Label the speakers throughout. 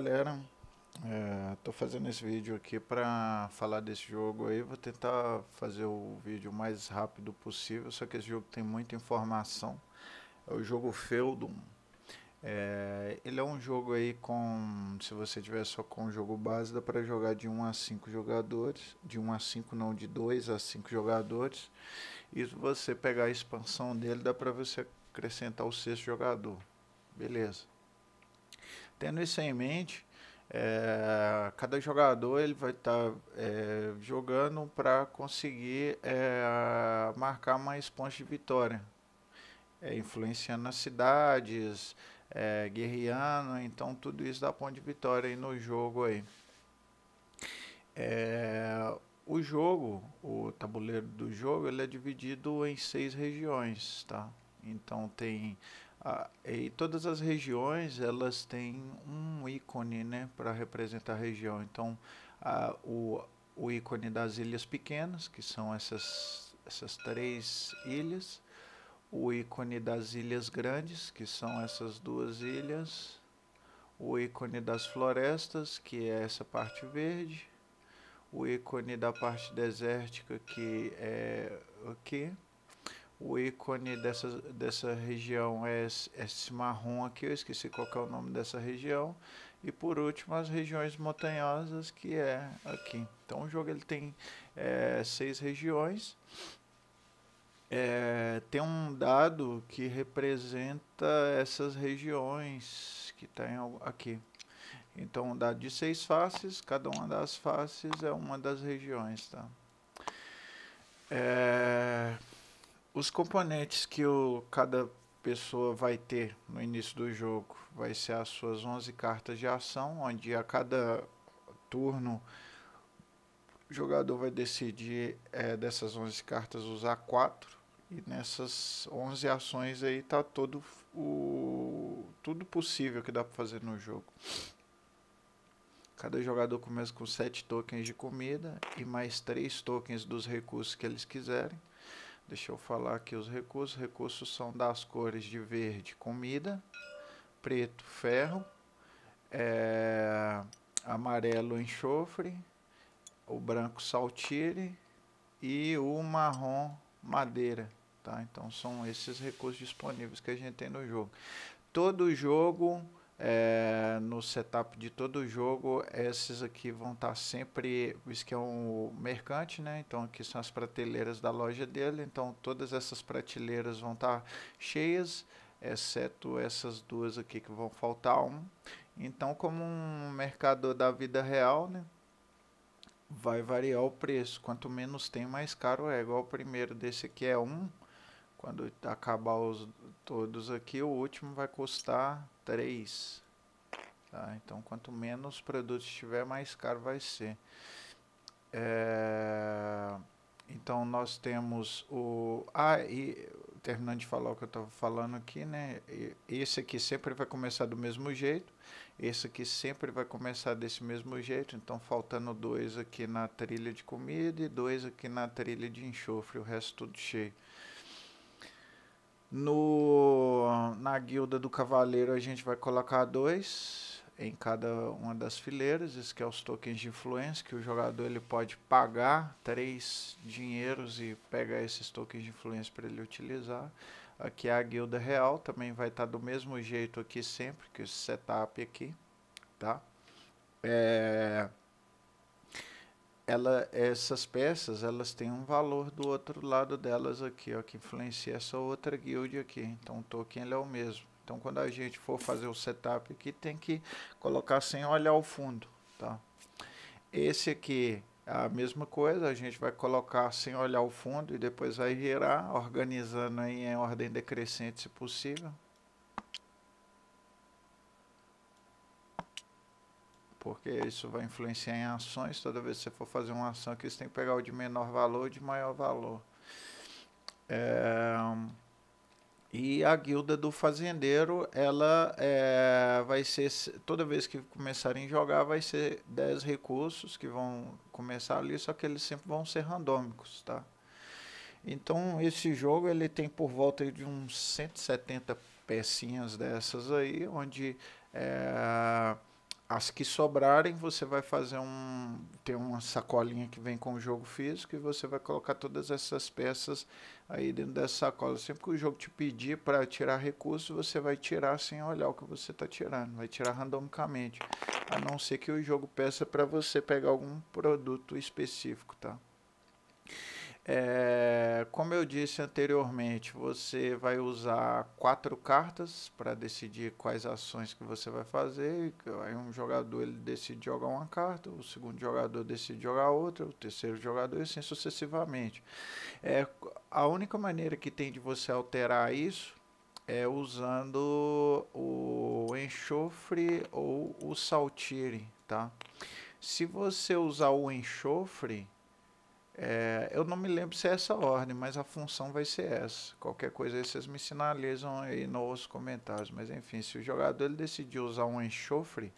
Speaker 1: galera, estou é, fazendo esse vídeo aqui para falar desse jogo aí, vou tentar fazer o vídeo mais rápido possível, só que esse jogo tem muita informação, é o jogo Feudum, é, ele é um jogo aí com, se você tiver só com o jogo base, dá para jogar de 1 a 5 jogadores, de 1 a 5 não, de 2 a 5 jogadores, e se você pegar a expansão dele, dá para você acrescentar o sexto jogador, beleza. Tendo isso em mente, é, cada jogador ele vai estar tá, é, jogando para conseguir é, marcar mais pontos de vitória, é, influenciando as cidades, é, guerreando, então tudo isso dá ponto de vitória aí no jogo aí. É, o jogo, o tabuleiro do jogo, ele é dividido em seis regiões, tá? Então tem ah, e todas as regiões elas têm um ícone né, para representar a região. Então, a o, o ícone das Ilhas Pequenas, que são essas, essas três ilhas, o ícone das Ilhas Grandes, que são essas duas ilhas, o ícone das Florestas, que é essa parte verde, o ícone da parte desértica, que é aqui. Okay o ícone dessa, dessa região é esse é marrom aqui, eu esqueci qual é o nome dessa região. E por último, as regiões montanhosas, que é aqui. Então o jogo ele tem é, seis regiões. É, tem um dado que representa essas regiões que tem tá aqui. Então, um dado de seis faces, cada uma das faces é uma das regiões, tá? É os componentes que o, cada pessoa vai ter no início do jogo vai ser as suas 11 cartas de ação, onde a cada turno o jogador vai decidir é, dessas 11 cartas usar 4 e nessas 11 ações aí tá todo o tudo possível que dá para fazer no jogo. Cada jogador começa com 7 tokens de comida e mais 3 tokens dos recursos que eles quiserem. Deixa eu falar aqui os recursos. Recursos são das cores de verde, comida, preto, ferro, é, amarelo, enxofre, o branco, saltire e o marrom, madeira. Tá? Então são esses recursos disponíveis que a gente tem no jogo. Todo jogo é, no setup de todo o jogo, esses aqui vão estar tá sempre, isso que é um mercante, né? Então aqui são as prateleiras da loja dele, então todas essas prateleiras vão estar tá cheias, exceto essas duas aqui que vão faltar um. Então como um mercador da vida real, né? Vai variar o preço, quanto menos tem, mais caro é, igual o primeiro desse aqui é um quando acabar os todos aqui, o último vai custar 3. Tá? Então, quanto menos produtos tiver, mais caro vai ser. É... Então, nós temos o... Ah, e terminando de falar o que eu estava falando aqui, né? Esse aqui sempre vai começar do mesmo jeito. Esse aqui sempre vai começar desse mesmo jeito. Então, faltando dois aqui na trilha de comida e dois aqui na trilha de enxofre. O resto tudo cheio. No, na guilda do cavaleiro a gente vai colocar dois em cada uma das fileiras. isso que é os tokens de influência, que o jogador ele pode pagar três dinheiros e pegar esses tokens de influência para ele utilizar. Aqui é a guilda real, também vai estar tá do mesmo jeito aqui sempre, que esse setup aqui, tá? É ela, essas peças elas têm um valor do outro lado delas aqui, ó, que influencia essa outra guild aqui. Então o token ele é o mesmo. Então quando a gente for fazer o setup aqui, tem que colocar sem olhar o fundo, tá? Esse aqui é a mesma coisa, a gente vai colocar sem olhar o fundo e depois vai girar, organizando aí em ordem decrescente se possível. porque isso vai influenciar em ações. Toda vez que você for fazer uma ação aqui, você tem que pegar o de menor valor ou de maior valor. É, e a guilda do fazendeiro, ela é, vai ser, toda vez que começarem a jogar, vai ser 10 recursos que vão começar ali, só que eles sempre vão ser randômicos, tá? Então, esse jogo, ele tem por volta de uns 170 pecinhas dessas aí, onde é, as que sobrarem, você vai fazer um. Tem uma sacolinha que vem com o jogo físico e você vai colocar todas essas peças aí dentro dessa sacola. Sempre que o jogo te pedir para tirar recursos, você vai tirar sem olhar o que você está tirando, vai tirar randomicamente. A não ser que o jogo peça para você pegar algum produto específico, tá? É, como eu disse anteriormente, você vai usar quatro cartas para decidir quais ações que você vai fazer. Aí um jogador ele decide jogar uma carta, o segundo jogador decide jogar outra, o terceiro jogador e assim sucessivamente. É, a única maneira que tem de você alterar isso é usando o enxofre ou o saltire, tá? Se você usar o enxofre, é, eu não me lembro se é essa ordem, mas a função vai ser essa. Qualquer coisa aí vocês me sinalizam aí nos comentários. Mas enfim, se o jogador ele decidir usar um enxofre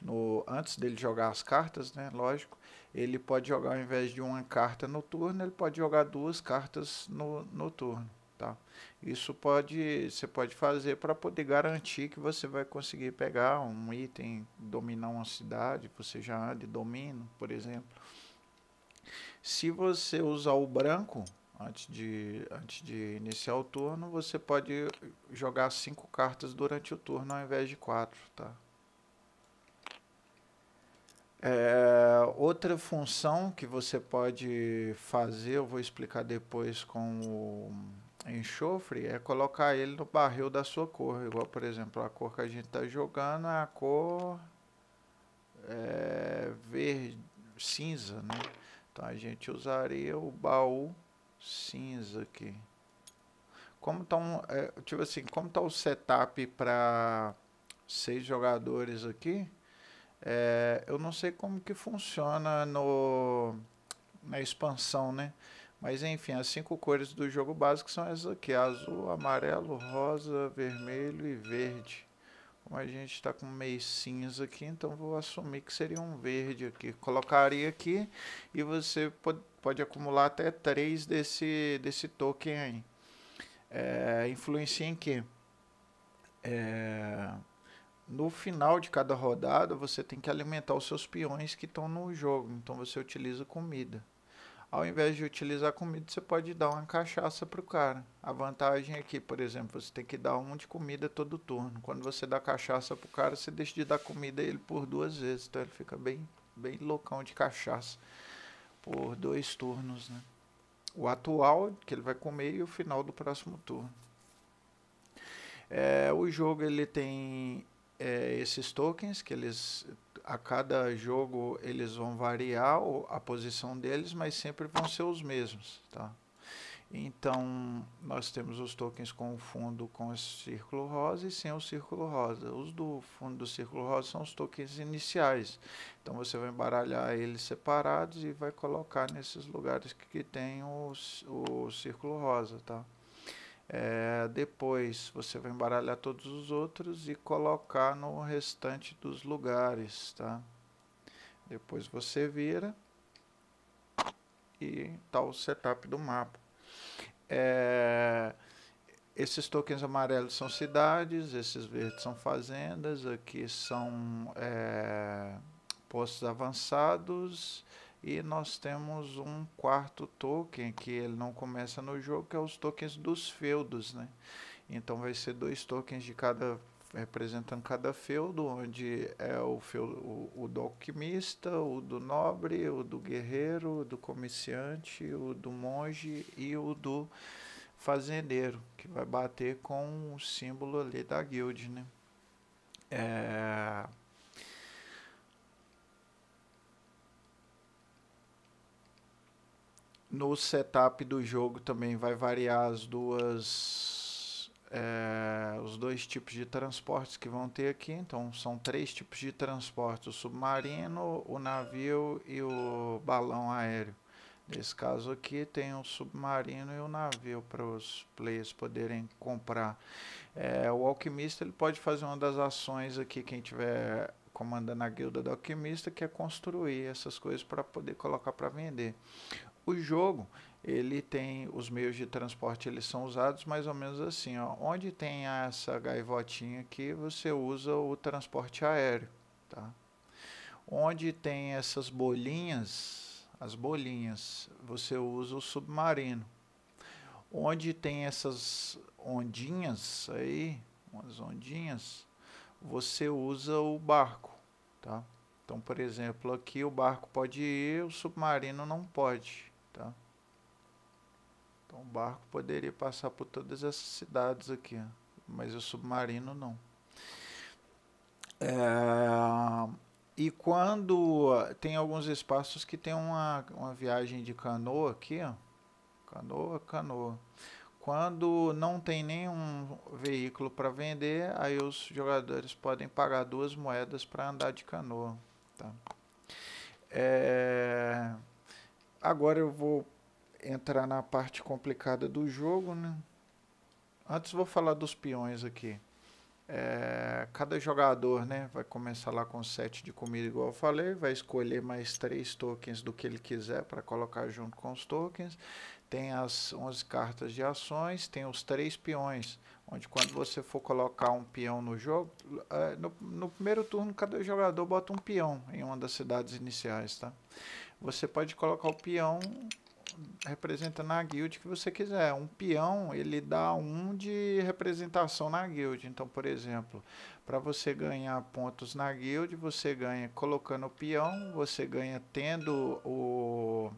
Speaker 1: no, antes dele jogar as cartas, né? Lógico, ele pode jogar ao invés de uma carta no turno, ele pode jogar duas cartas no, no turno. Tá? Isso pode, você pode fazer para poder garantir que você vai conseguir pegar um item, dominar uma cidade, você já anda e por exemplo se você usar o branco antes de, antes de iniciar o turno, você pode jogar cinco cartas durante o turno ao invés de quatro, tá? É, outra função que você pode fazer, eu vou explicar depois com o enxofre, é colocar ele no barril da sua cor. Igual, por exemplo, a cor que a gente está jogando é a cor é, verde, cinza, né? Então a gente usaria o baú cinza aqui. Como tá um, é, tipo assim, como tá o setup para seis jogadores aqui? É, eu não sei como que funciona no na expansão, né? Mas enfim, as cinco cores do jogo básico são essas aqui: azul, amarelo, rosa, vermelho e verde. Como a gente está com meio cinza aqui, então vou assumir que seria um verde aqui. Colocaria aqui e você pode, pode acumular até 3 desse, desse token aí. É, influencia em que? É, no final de cada rodada, você tem que alimentar os seus peões que estão no jogo. Então você utiliza comida. Ao invés de utilizar comida, você pode dar uma cachaça para o cara. A vantagem é que, por exemplo, você tem que dar um de comida todo turno. Quando você dá cachaça para o cara, você deixa de dar comida a ele por duas vezes. Então ele fica bem, bem loucão de cachaça por dois turnos. Né? O atual, que ele vai comer, e o final do próximo turno. É, o jogo ele tem é, esses tokens que eles a cada jogo eles vão variar a posição deles, mas sempre vão ser os mesmos, tá? Então, nós temos os tokens com o fundo com o círculo rosa e sem o círculo rosa. Os do fundo do círculo rosa são os tokens iniciais. Então, você vai embaralhar eles separados e vai colocar nesses lugares que, que tem o, o círculo rosa, tá? É, depois você vai embaralhar todos os outros e colocar no restante dos lugares, tá? Depois você vira e tá o setup do mapa. É, esses tokens amarelos são cidades, esses verdes são fazendas, aqui são é, postos avançados e nós temos um quarto token que ele não começa no jogo, que é os tokens dos feudos, né? Então vai ser dois tokens de cada representando cada feudo, onde é o, feudo, o, o do alquimista, o do nobre, o do guerreiro, o do comerciante, o do monge e o do fazendeiro, que vai bater com o símbolo ali da guild, né? É... no setup do jogo também vai variar as duas é, os dois tipos de transportes que vão ter aqui então são três tipos de transporte o submarino o navio e o balão aéreo nesse caso aqui tem o submarino e o navio para os players poderem comprar é, o alquimista ele pode fazer uma das ações aqui quem tiver comandando a guilda do alquimista que é construir essas coisas para poder colocar para vender o jogo ele tem os meios de transporte eles são usados mais ou menos assim ó. onde tem essa gaivotinha aqui você usa o transporte aéreo tá onde tem essas bolinhas as bolinhas você usa o submarino onde tem essas ondinhas aí umas ondinhas você usa o barco tá então por exemplo aqui o barco pode ir o submarino não pode então o barco poderia passar por todas essas cidades aqui, mas o submarino não. É, e quando tem alguns espaços que tem uma, uma viagem de canoa aqui, ó, canoa, canoa. Quando não tem nenhum veículo para vender, aí os jogadores podem pagar duas moedas para andar de canoa. Tá? É, agora eu vou entrar na parte complicada do jogo, né? Antes vou falar dos peões aqui. É, cada jogador né, vai começar lá com 7 de comida, igual eu falei, vai escolher mais 3 tokens do que ele quiser para colocar junto com os tokens. Tem as 11 cartas de ações, tem os 3 peões, onde quando você for colocar um peão no jogo, é, no, no primeiro turno cada jogador bota um peão em uma das cidades iniciais. Tá? Você pode colocar o peão representa na guild que você quiser. Um peão, ele dá um de representação na guild. Então, por exemplo, para você ganhar pontos na guild, você ganha colocando o peão, você ganha tendo o,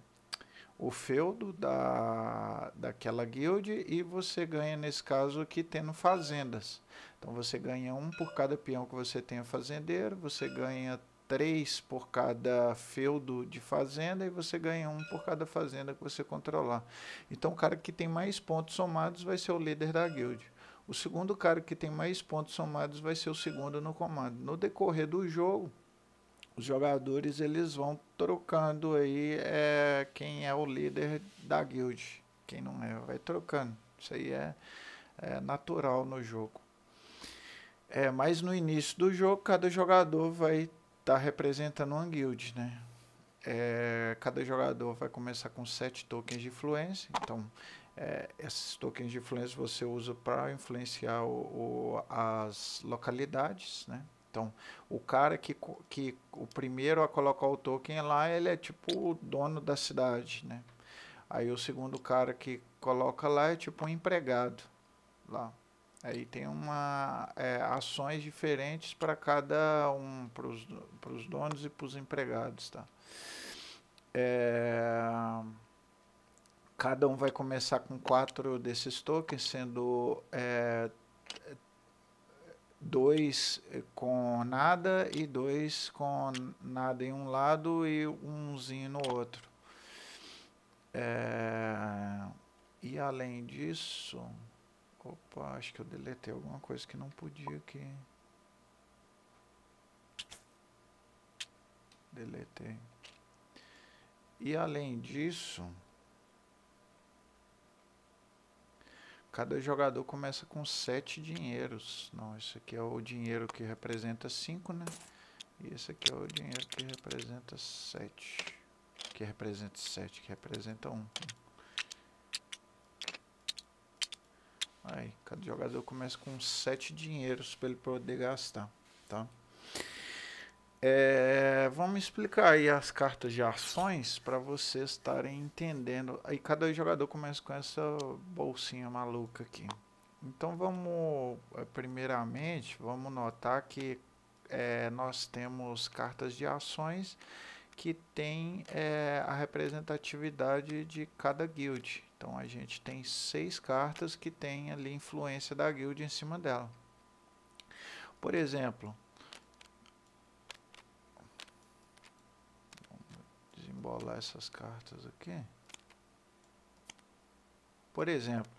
Speaker 1: o feudo da, daquela guild e você ganha, nesse caso aqui, tendo fazendas. Então, você ganha um por cada peão que você tenha fazendeiro, você ganha três por cada feudo de fazenda e você ganha um por cada fazenda que você controlar. Então o cara que tem mais pontos somados vai ser o líder da guild. O segundo cara que tem mais pontos somados vai ser o segundo no comando. No decorrer do jogo, os jogadores eles vão trocando aí é, quem é o líder da guild. Quem não é, vai trocando. Isso aí é, é natural no jogo. É, mas no início do jogo, cada jogador vai tá representando uma guild, né? É, cada jogador vai começar com sete tokens de influência. Então, é, esses tokens de influência você usa para influenciar o, o, as localidades, né? Então, o cara que, que o primeiro a colocar o token lá, ele é tipo o dono da cidade, né? Aí o segundo cara que coloca lá é tipo um empregado lá. Aí tem uma é, ações diferentes para cada um, para os donos e para os empregados, tá? É, cada um vai começar com quatro desses tokens, sendo é, dois com nada e dois com nada em um lado e umzinho no outro. É, e além disso Opa, acho que eu deletei alguma coisa que não podia aqui. Deletei. E além disso, cada jogador começa com sete dinheiros. Não, esse aqui é o dinheiro que representa 5, né? E esse aqui é o dinheiro que representa 7. Que representa 7, que representa 1. Um. Aí, cada jogador começa com sete dinheiros para ele poder gastar, tá? É, vamos explicar aí as cartas de ações para vocês estarem entendendo. Aí cada jogador começa com essa bolsinha maluca aqui. Então vamos, é, primeiramente, vamos notar que é, nós temos cartas de ações que tem é, a representatividade de cada guild, então a gente tem seis cartas que tem ali influência da guild em cima dela. Por exemplo, desembolar essas cartas aqui. Por exemplo,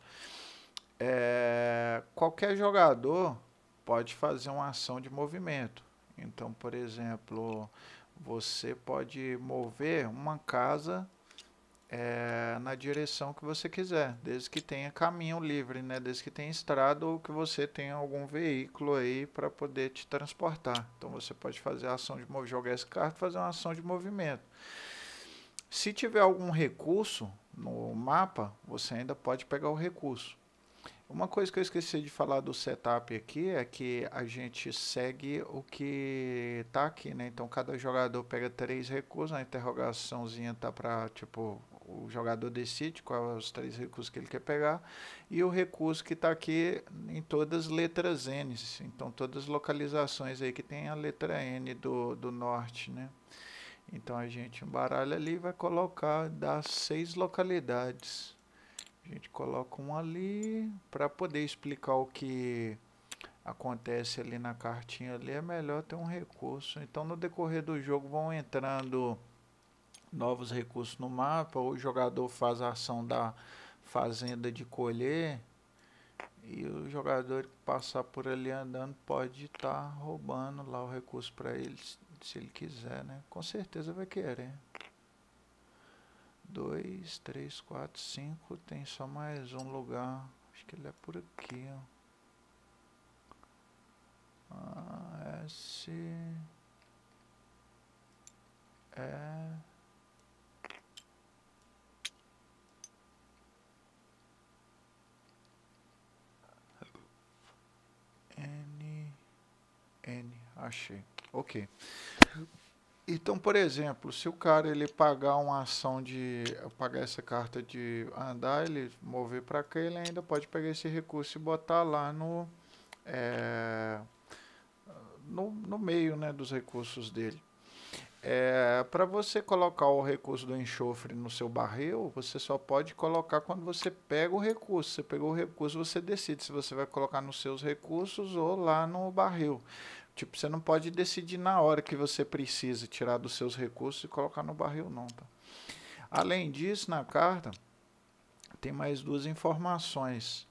Speaker 1: é, qualquer jogador pode fazer uma ação de movimento. Então, por exemplo, você pode mover uma casa é, na direção que você quiser, desde que tenha caminho livre, né? Desde que tenha estrada ou que você tenha algum veículo aí para poder te transportar. Então você pode fazer a ação de jogar esse carro, fazer uma ação de movimento. Se tiver algum recurso no mapa, você ainda pode pegar o recurso. Uma coisa que eu esqueci de falar do setup aqui é que a gente segue o que está aqui, né? Então cada jogador pega três recursos, a interrogaçãozinha tá para tipo o jogador decide quais os três recursos que ele quer pegar, e o recurso que está aqui em todas as letras N, então todas as localizações aí que tem a letra N do, do norte, né? Então a gente embaralha ali e vai colocar das seis localidades. A gente coloca um ali para poder explicar o que acontece ali na cartinha ali é melhor ter um recurso. Então no decorrer do jogo vão entrando novos recursos no mapa, o jogador faz a ação da fazenda de colher, e o jogador que passar por ali andando pode estar tá roubando lá o recurso para ele, se ele quiser, né? Com certeza vai querer. 2, 3, 4, 5, tem só mais um lugar. Acho que ele é por aqui, ó. Ah, S... É... achei Ok. Então, por exemplo, se o cara ele pagar uma ação de pagar essa carta de andar, ele mover para cá, ele ainda pode pegar esse recurso e botar lá no é, no, no meio, né, dos recursos dele. É, para você colocar o recurso do enxofre no seu barril, você só pode colocar quando você pega o recurso. Você pegou o recurso, você decide se você vai colocar nos seus recursos ou lá no barril. Tipo, você não pode decidir na hora que você precisa tirar dos seus recursos e colocar no barril, não. Tá? Além disso, na carta tem mais duas informações.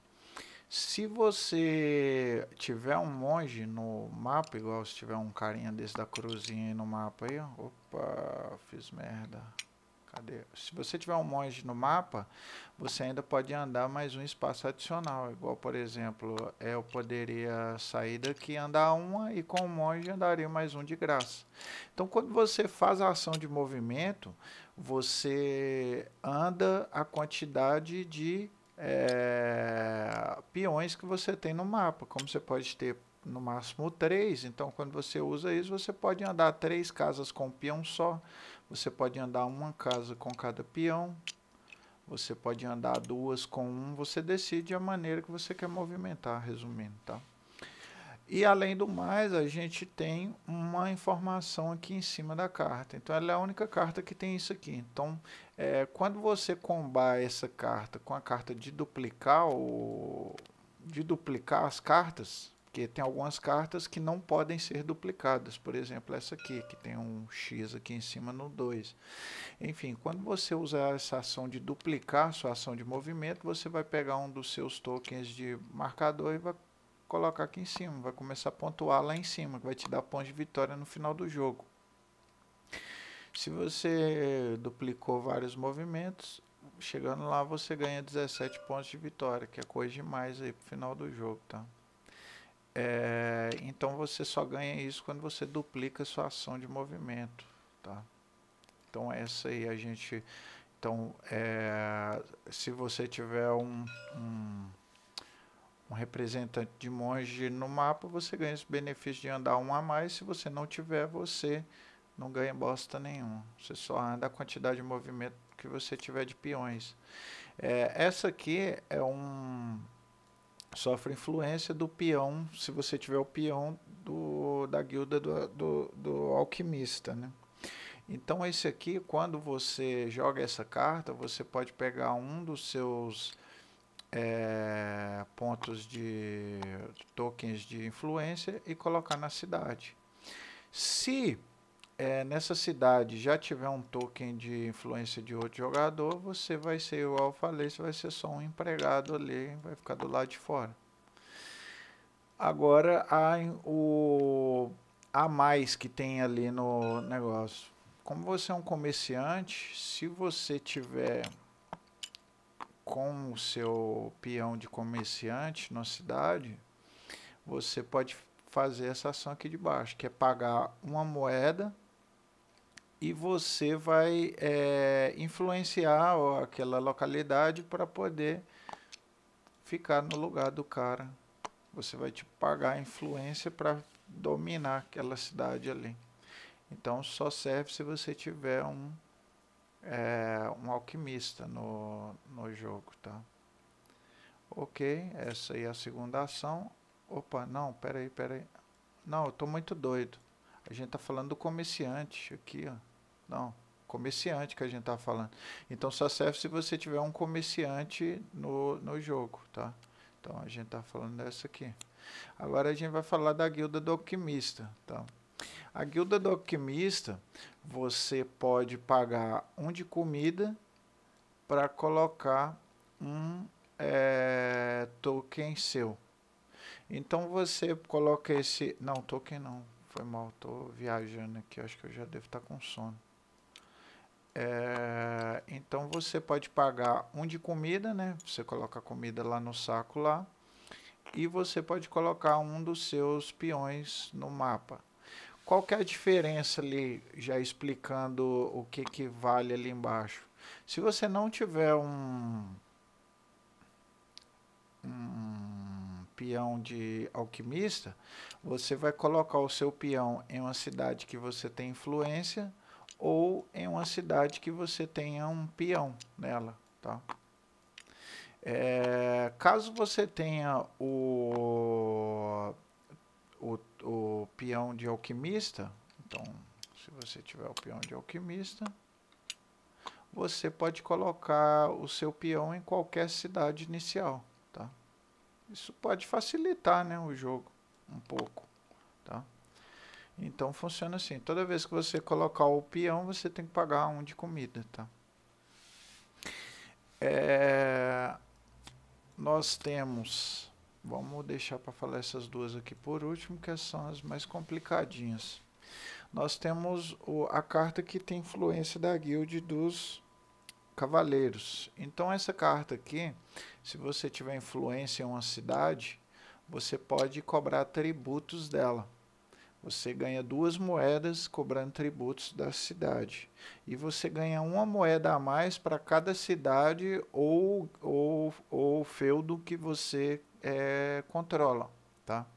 Speaker 1: Se você tiver um monge no mapa, igual se tiver um carinha desse da cruzinha aí no mapa aí, ó. opa, fiz merda. Cadê? Se você tiver um monge no mapa, você ainda pode andar mais um espaço adicional. Igual, por exemplo, é, eu poderia sair daqui andar uma e com o monge andaria mais um de graça. Então, quando você faz a ação de movimento, você anda a quantidade de é, peões que você tem no mapa. Como você pode ter no máximo três, então quando você usa isso, você pode andar três casas com um peão só. Você pode andar uma casa com cada peão, você pode andar duas com um, você decide a maneira que você quer movimentar, resumindo, tá? E além do mais, a gente tem uma informação aqui em cima da carta. Então, ela é a única carta que tem isso aqui. Então, é, quando você combar essa carta com a carta de duplicar, de duplicar as cartas, porque tem algumas cartas que não podem ser duplicadas, por exemplo, essa aqui, que tem um X aqui em cima no 2. Enfim, quando você usar essa ação de duplicar sua ação de movimento, você vai pegar um dos seus tokens de marcador e vai colocar aqui em cima, vai começar a pontuar lá em cima, que vai te dar pontos de vitória no final do jogo. Se você duplicou vários movimentos, chegando lá você ganha 17 pontos de vitória, que é coisa demais aí pro final do jogo, tá? É, então você só ganha isso quando você duplica sua ação de movimento, tá? Então essa aí a gente, então é, se você tiver um, um, um representante de monge no mapa, você ganha esse benefício de andar um a mais. Se você não tiver, você não ganha bosta nenhum. Você só anda a quantidade de movimento que você tiver de peões. É, essa aqui é um sofre influência do peão, se você tiver o peão do, da guilda do, do, do alquimista, né? Então esse aqui, quando você joga essa carta, você pode pegar um dos seus é, pontos de tokens de influência e colocar na cidade. Se é, nessa cidade já tiver um token de influência de outro jogador, você vai ser igual eu você vai ser só um empregado ali, vai ficar do lado de fora. Agora a o a mais que tem ali no negócio. Como você é um comerciante, se você tiver com o seu peão de comerciante na cidade, você pode fazer essa ação aqui de baixo, que é pagar uma moeda e você vai é, influenciar ó, aquela localidade para poder ficar no lugar do cara. Você vai te pagar a influência para dominar aquela cidade ali. Então só serve se você tiver um, é, um alquimista no, no jogo, tá? Ok, essa aí é a segunda ação. Opa, não, peraí, peraí. Não, eu tô muito doido. A gente tá falando do comerciante aqui, ó. Não, comerciante que a gente está falando. Então só serve se você tiver um comerciante no, no jogo, tá? Então a gente está falando dessa aqui. Agora a gente vai falar da guilda do alquimista, tá? A guilda do alquimista, você pode pagar um de comida para colocar um é, token seu. Então você coloca esse... Não, token não. Foi mal, Estou viajando aqui. Acho que eu já devo estar tá com sono. É, então você pode pagar um de comida, né? Você coloca a comida lá no saco lá. E você pode colocar um dos seus peões no mapa. Qual que é a diferença ali, já explicando o que, que vale ali embaixo? Se você não tiver um, um peão de alquimista, você vai colocar o seu peão em uma cidade que você tem influência ou em uma cidade que você tenha um peão nela, tá? É, caso você tenha o, o, o peão de alquimista, então se você tiver o peão de alquimista, você pode colocar o seu peão em qualquer cidade inicial, tá? Isso pode facilitar, né, o jogo um pouco, tá? Então funciona assim, toda vez que você colocar o peão, você tem que pagar um de comida, tá? É, nós temos, vamos deixar para falar essas duas aqui por último, que são as mais complicadinhas. Nós temos o, a carta que tem influência da guild dos cavaleiros. Então essa carta aqui, se você tiver influência em uma cidade, você pode cobrar tributos dela. Você ganha duas moedas cobrando tributos da cidade. E você ganha uma moeda a mais para cada cidade ou, ou, ou feudo que você é, controla. Tá?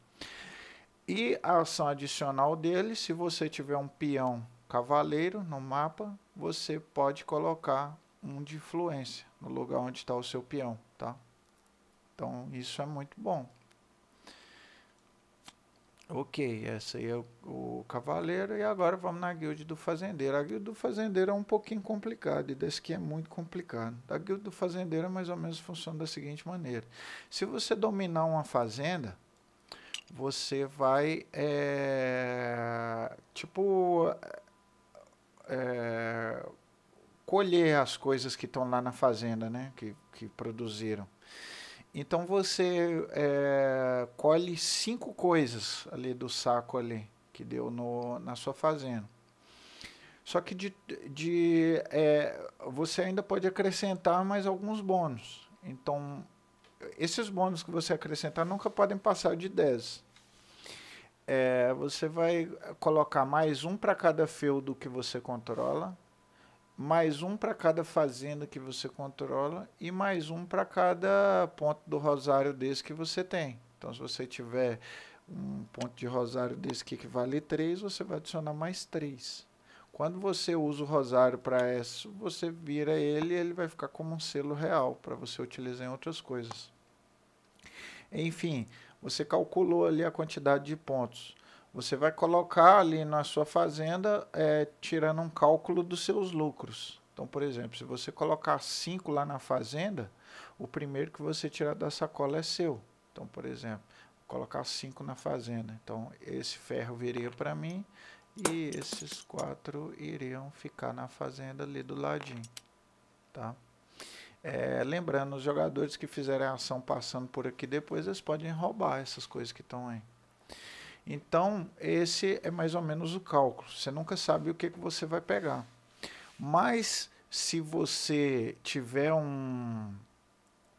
Speaker 1: E a ação adicional dele, se você tiver um peão cavaleiro no mapa, você pode colocar um de influência no lugar onde está o seu peão. Tá? Então isso é muito bom. Ok, essa aí é o, o, cavaleiro e agora vamos na guilda do fazendeiro. A guilda do fazendeiro é um pouquinho complicada e desse aqui é muito complicado. A guilda do fazendeiro é mais ou menos funciona da seguinte maneira. Se você dominar uma fazenda, você vai, é, tipo, é, colher as coisas que estão lá na fazenda, né? Que, que produziram. Então você é, colhe cinco coisas ali do saco ali que deu no, na sua fazenda. Só que de, de é, você ainda pode acrescentar mais alguns bônus. Então, esses bônus que você acrescentar nunca podem passar de 10. É, eh, você vai colocar mais um para cada feudo que você controla, mais um para cada fazenda que você controla e mais um para cada ponto do rosário desse que você tem. Então, se você tiver um ponto de rosário desse que equivale a 3, você vai adicionar mais 3. Quando você usa o rosário para isso, você vira ele e ele vai ficar como um selo real para você utilizar em outras coisas. Enfim, você calculou ali a quantidade de pontos. Você vai colocar ali na sua fazenda, é, tirando um cálculo dos seus lucros. Então, por exemplo, se você colocar cinco lá na fazenda, o primeiro que você tirar da sacola é seu. Então, por exemplo, colocar cinco na fazenda. Então, esse ferro viria para mim e esses quatro iriam ficar na fazenda ali do ladinho, tá? É, lembrando, os jogadores que fizerem a ação passando por aqui depois, eles podem roubar essas coisas que estão aí. Então, esse é mais ou menos o cálculo. Você nunca sabe o que, que você vai pegar. Mas, se você tiver um,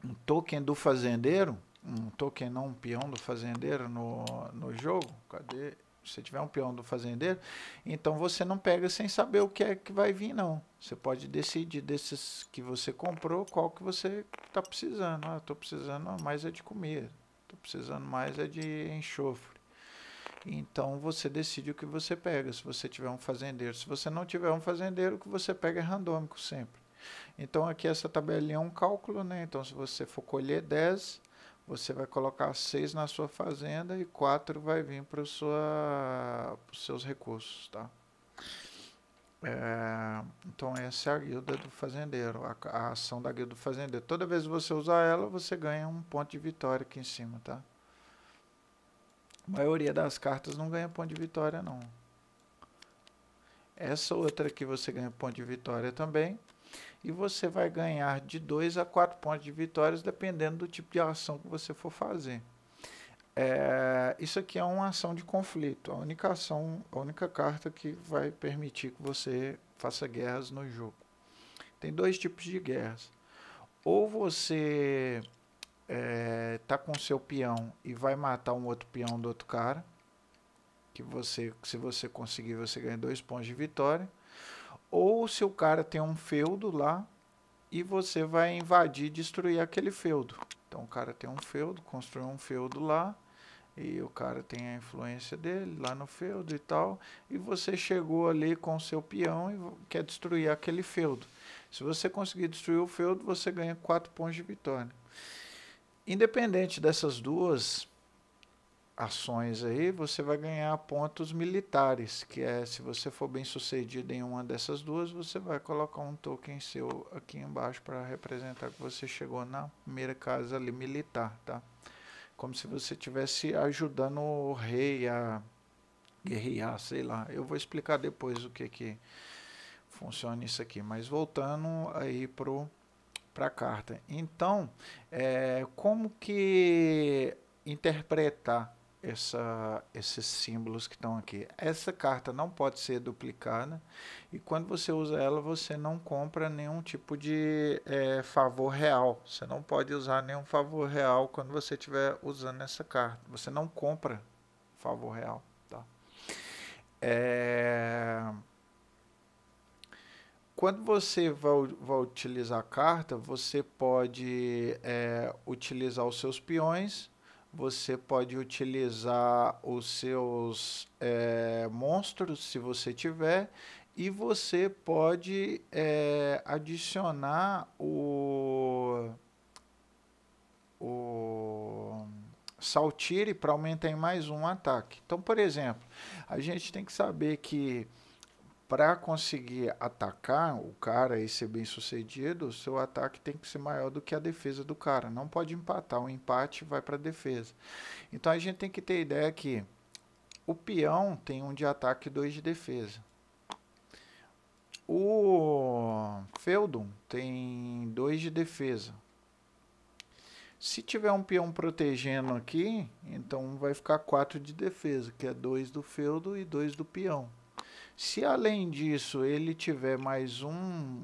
Speaker 1: um token do fazendeiro, um token não um peão do fazendeiro no, no jogo, cadê? Se tiver um peão do fazendeiro, então você não pega sem saber o que é que vai vir, não. Você pode decidir desses que você comprou qual que você está precisando. Ah, estou precisando mais é de comida, estou precisando mais é de enxofre. Então você decide o que você pega, se você tiver um fazendeiro. Se você não tiver um fazendeiro, o que você pega é randômico sempre. Então aqui essa tabelinha é um cálculo, né? Então se você for colher 10, você vai colocar 6 na sua fazenda e 4 vai vir para os seus recursos, tá? É, então essa é a guilda do fazendeiro, a, a ação da guilda do fazendeiro. Toda vez que você usar ela, você ganha um ponto de vitória aqui em cima, tá? A maioria das cartas não ganha ponto de vitória, não. Essa outra aqui você ganha ponto de vitória também. E você vai ganhar de 2 a 4 pontos de vitórias, dependendo do tipo de ação que você for fazer. É, isso aqui é uma ação de conflito. A única ação, a única carta que vai permitir que você faça guerras no jogo. Tem dois tipos de guerras. Ou você é, tá com seu peão e vai matar um outro peão do outro cara, que você, se você conseguir, você ganha dois pontos de vitória. Ou se o cara tem um feudo lá e você vai invadir e destruir aquele feudo. Então o cara tem um feudo, construiu um feudo lá e o cara tem a influência dele lá no feudo e tal, e você chegou ali com o seu peão e quer destruir aquele feudo. Se você conseguir destruir o feudo, você ganha 4 pontos de vitória. Independente dessas duas ações aí, você vai ganhar pontos militares, que é se você for bem sucedido em uma dessas duas, você vai colocar um token seu aqui embaixo para representar que você chegou na primeira casa ali militar, tá? Como se você estivesse ajudando o rei a guerrear, sei lá. Eu vou explicar depois o que que funciona isso aqui, mas voltando aí pro para a carta. Então, é, como que interpretar essa, esses símbolos que estão aqui? Essa carta não pode ser duplicada e quando você usa ela, você não compra nenhum tipo de é, favor real. Você não pode usar nenhum favor real quando você estiver usando essa carta. Você não compra favor real. Tá? É quando você vai, vai utilizar a carta, você pode é, utilizar os seus peões, você pode utilizar os seus é, monstros, se você tiver, e você pode é, adicionar o, o saltire para aumentar em mais um ataque. Então, por exemplo, a gente tem que saber que para conseguir atacar o cara e ser bem sucedido, o seu ataque tem que ser maior do que a defesa do cara. Não pode empatar. Um empate vai para a defesa. Então a gente tem que ter ideia que o peão tem um de ataque e dois de defesa. O feudo tem dois de defesa. Se tiver um peão protegendo aqui, então vai ficar quatro de defesa, que é dois do feudo e dois do peão. Se além disso ele tiver mais um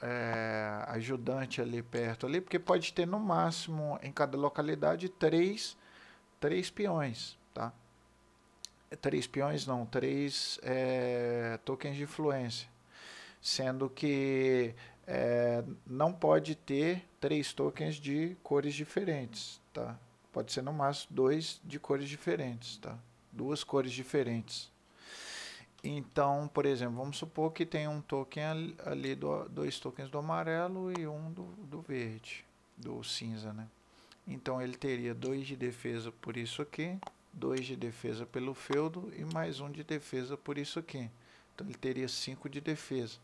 Speaker 1: é, ajudante ali perto ali, porque pode ter no máximo em cada localidade três, três peões, tá? Três peões não, três é, tokens de influência, sendo que é, não pode ter três tokens de cores diferentes, tá? Pode ser no máximo dois de cores diferentes, tá? Duas cores diferentes. Então, por exemplo, vamos supor que tem um token ali, do, dois tokens do amarelo e um do, do verde, do cinza, né? Então ele teria dois de defesa por isso aqui, dois de defesa pelo feudo e mais um de defesa por isso aqui. Então ele teria cinco de defesa.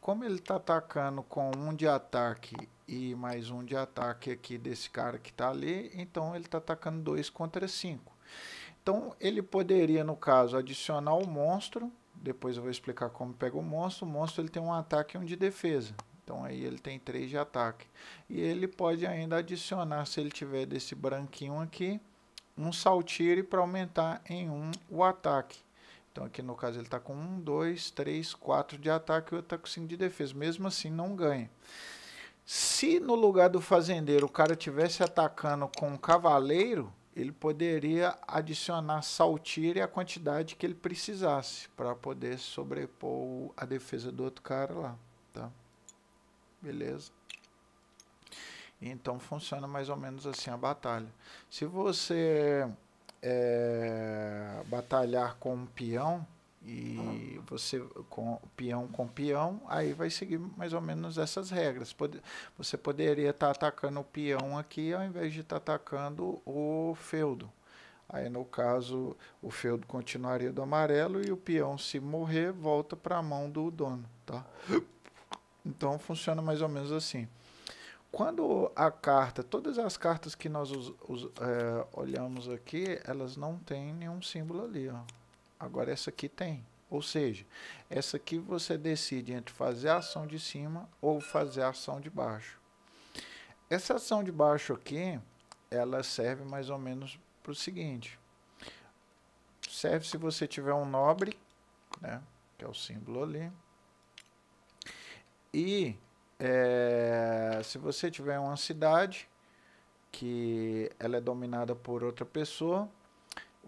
Speaker 1: Como ele está atacando com um de ataque e mais um de ataque aqui desse cara que está ali, então ele está atacando dois contra cinco. Então ele poderia, no caso, adicionar o monstro. Depois eu vou explicar como pega o monstro. O monstro ele tem um ataque e um de defesa. Então aí ele tem 3 de ataque. E ele pode ainda adicionar, se ele tiver desse branquinho aqui, um saltire para aumentar em 1 um o ataque. Então aqui no caso ele está com 1, 2, 3, 4 de ataque e o ataque 5 tá de defesa. Mesmo assim não ganha. Se no lugar do fazendeiro o cara tivesse atacando com um cavaleiro, ele poderia adicionar saltire a quantidade que ele precisasse para poder sobrepor a defesa do outro cara lá, tá? Beleza? Então funciona mais ou menos assim a batalha. Se você é, batalhar com um peão, e você com peão com peão, aí vai seguir mais ou menos essas regras. Pode, você poderia estar tá atacando o peão aqui ao invés de estar tá atacando o feudo. Aí no caso, o feudo continuaria do amarelo e o peão se morrer volta para a mão do dono, tá? Então funciona mais ou menos assim. Quando a carta, todas as cartas que nós é, olhamos aqui, elas não têm nenhum símbolo ali, ó. Agora essa aqui tem. Ou seja, essa aqui você decide entre fazer a ação de cima ou fazer a ação de baixo. Essa ação de baixo aqui, ela serve mais ou menos para o seguinte. Serve se você tiver um nobre, né, que é o símbolo ali. E é, se você tiver uma cidade que ela é dominada por outra pessoa,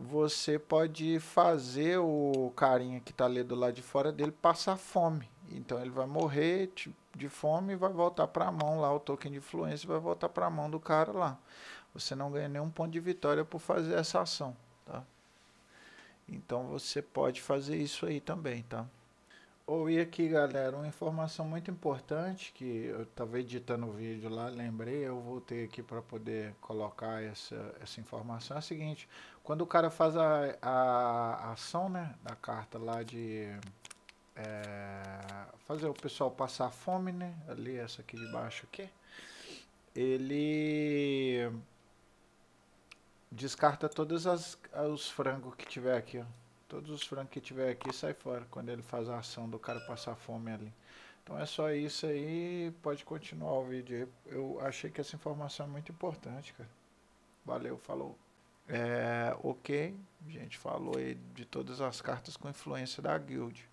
Speaker 1: você pode fazer o carinha que está ali do lado de fora dele passar fome. Então ele vai morrer de fome e vai voltar para a mão lá, o token de influência vai voltar para a mão do cara lá. Você não ganha nenhum ponto de vitória por fazer essa ação, tá? Então você pode fazer isso aí também, tá? ouvi e aqui, galera, uma informação muito importante que eu estava editando o vídeo lá, lembrei, eu voltei aqui para poder colocar essa, essa informação. É a seguinte, quando o cara faz a, a, a ação, né, da carta lá de é, fazer o pessoal passar fome, né, ali, essa aqui de baixo aqui, ele descarta todos as, os frangos que tiver aqui, ó. Todos os frangos que tiver aqui sai fora quando ele faz a ação do cara passar fome ali. Então é só isso aí, pode continuar o vídeo. Eu achei que essa informação é muito importante, cara. Valeu, falou. É, ok, a gente falou aí de todas as cartas com influência da guild.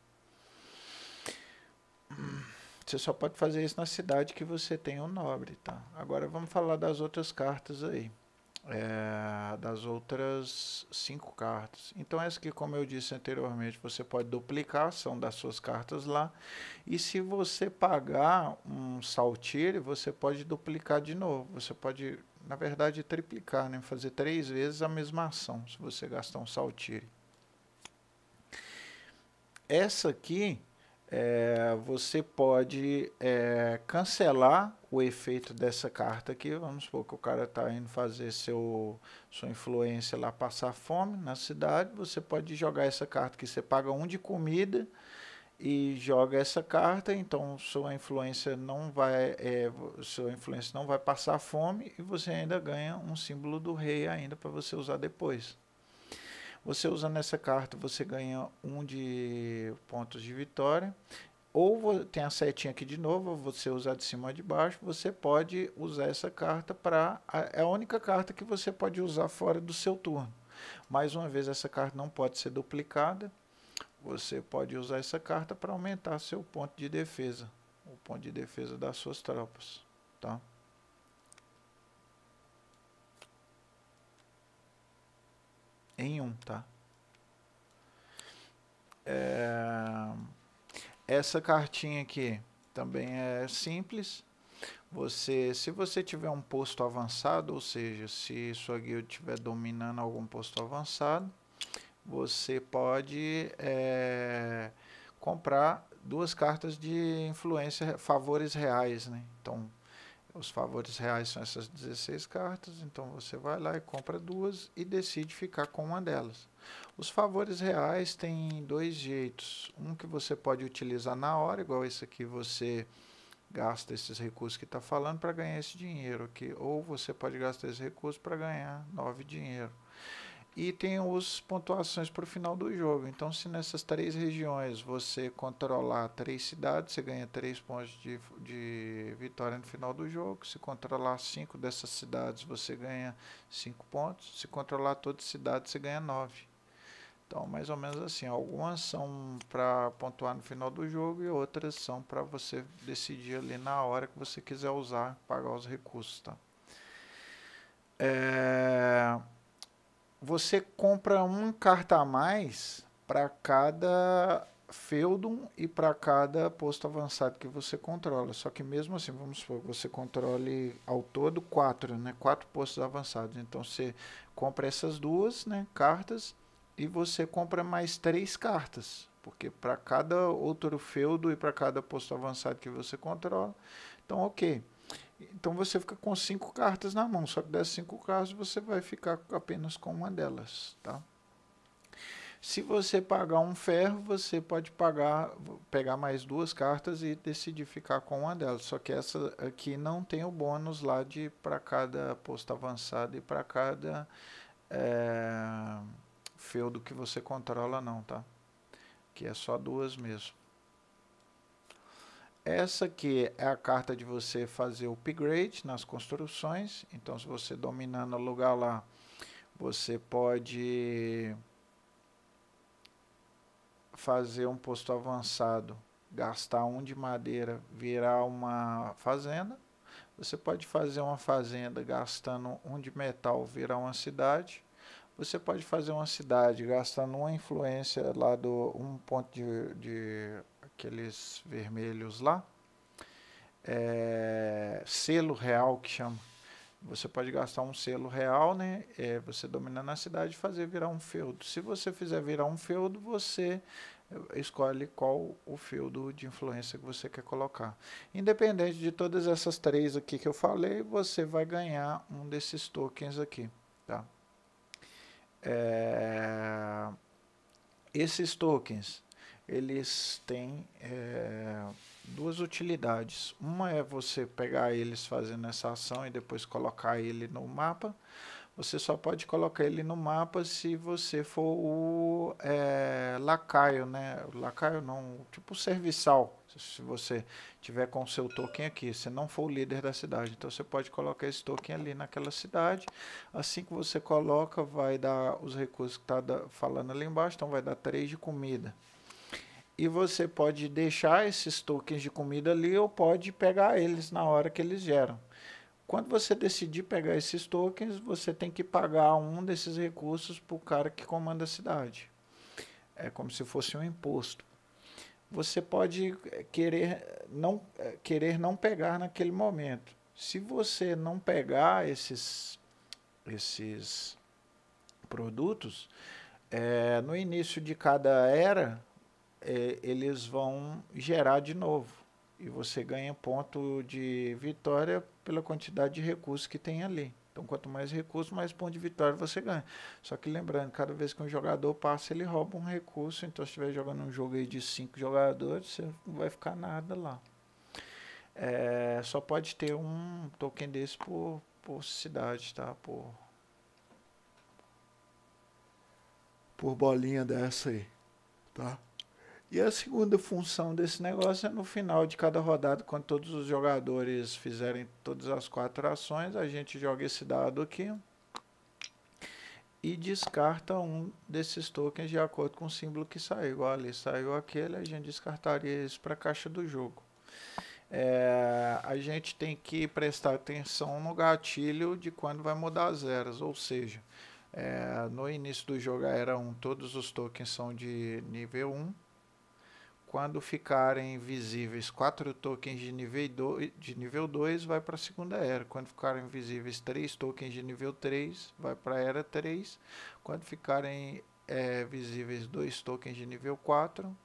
Speaker 1: Você só pode fazer isso na cidade que você tem o um nobre, tá? Agora vamos falar das outras cartas aí é, das outras cinco cartas. Então, essa que, como eu disse anteriormente, você pode duplicar, são das suas cartas lá. E se você pagar um saltire, você pode duplicar de novo. Você pode, na verdade, triplicar, né? fazer três vezes a mesma ação, se você gastar um saltire. Essa aqui é, você pode é, cancelar o efeito dessa carta aqui. Vamos supor que o cara está indo fazer seu, sua influência lá passar fome na cidade. Você pode jogar essa carta que você paga um de comida e joga essa carta. Então sua influência não vai, é, sua influência não vai passar fome e você ainda ganha um símbolo do rei ainda para você usar depois. Você usando essa carta, você ganha um de pontos de vitória. Ou tem a setinha aqui de novo, você usar de cima ou de baixo, você pode usar essa carta para... É a única carta que você pode usar fora do seu turno. Mais uma vez, essa carta não pode ser duplicada. Você pode usar essa carta para aumentar seu ponto de defesa. O ponto de defesa das suas tropas, tá? em um, tá? É... Essa cartinha aqui também é simples. Você, se você tiver um posto avançado, ou seja, se sua guild estiver dominando algum posto avançado, você pode é, comprar duas cartas de influência, favores reais, né? Então, os favores reais são essas 16 cartas, então você vai lá e compra duas e decide ficar com uma delas. Os favores reais têm dois jeitos. Um que você pode utilizar na hora, igual esse aqui, você gasta esses recursos que está falando para ganhar esse dinheiro aqui. Ou você pode gastar esse recurso para ganhar nove dinheiro e tem os pontuações para o final do jogo. Então, se nessas três regiões você controlar três cidades, você ganha três pontos de, de vitória no final do jogo. Se controlar cinco dessas cidades, você ganha cinco pontos. Se controlar todas as cidades, você ganha nove. Então, mais ou menos assim, algumas são para pontuar no final do jogo e outras são para você decidir ali na hora que você quiser usar, pagar os recursos, tá? É você compra uma carta a mais para cada feudum e para cada posto avançado que você controla. Só que mesmo assim, vamos supor, você controle ao todo quatro, né? Quatro postos avançados. Então você compra essas duas, né, cartas e você compra mais três cartas, porque para cada outro feudo e para cada posto avançado que você controla. Então, OK. Então você fica com cinco cartas na mão, só que das cinco cartas você vai ficar apenas com uma delas, tá? Se você pagar um ferro, você pode pagar, pegar mais duas cartas e decidir ficar com uma delas. Só que essa aqui não tem o bônus lá de para cada posto avançado e para cada é, feudo que você controla, não, tá? Que é só duas mesmo. Essa que é a carta de você fazer o upgrade nas construções. Então, se você dominando o lugar lá, você pode fazer um posto avançado, gastar um de madeira, virar uma fazenda. Você pode fazer uma fazenda gastando um de metal, virar uma cidade. Você pode fazer uma cidade gastando uma influência lá do um ponto de, de aqueles vermelhos lá. É, selo real que chama. Você pode gastar um selo real, né? É, você dominar na cidade e fazer virar um feudo. Se você fizer virar um feudo, você eh, escolhe qual o feudo de influência que você quer colocar. Independente de todas essas três aqui que eu falei, você vai ganhar um desses tokens aqui, tá? É, esses tokens eles têm é, duas utilidades. Uma é você pegar eles fazendo essa ação e depois colocar ele no mapa. Você só pode colocar ele no mapa se você for o é, lacaio, né? O lacaio não, tipo serviçal. Se você tiver com o seu token aqui, se não for o líder da cidade, então você pode colocar esse token ali naquela cidade. Assim que você coloca, vai dar os recursos que está falando ali embaixo, então vai dar 3 de comida e você pode deixar esses tokens de comida ali ou pode pegar eles na hora que eles geram. Quando você decidir pegar esses tokens, você tem que pagar um desses recursos para o cara que comanda a cidade. É como se fosse um imposto. Você pode eh, querer eh, não, eh, querer não pegar naquele momento. Se você não pegar esses, esses produtos, é, no início de cada era, é, eles vão gerar de novo. E você ganha ponto de vitória pela quantidade de recursos que tem ali. Então, quanto mais recursos mais ponto de vitória você ganha. Só que lembrando, cada vez que um jogador passa, ele rouba um recurso. Então, se estiver jogando um jogo aí de cinco jogadores, você não vai ficar nada lá. É, só pode ter um token desse por, por cidade, tá? Por, por bolinha dessa aí, tá? E a segunda função desse negócio é no final de cada rodada, quando todos os jogadores fizerem todas as quatro ações, a gente joga esse dado aqui e descarta um desses tokens de acordo com o símbolo que saiu. Ali saiu aquele, a gente descartaria isso para a caixa do jogo. É, a gente tem que prestar atenção no gatilho de quando vai mudar as eras, ou seja, é, no início do jogo era 1 todos os tokens são de nível 1, quando ficarem visíveis quatro tokens de nível 2, de nível 2 vai para a segunda era. Quando ficarem visíveis três tokens de nível 3, vai para a era 3. Quando ficarem é, visíveis dois tokens de nível 4,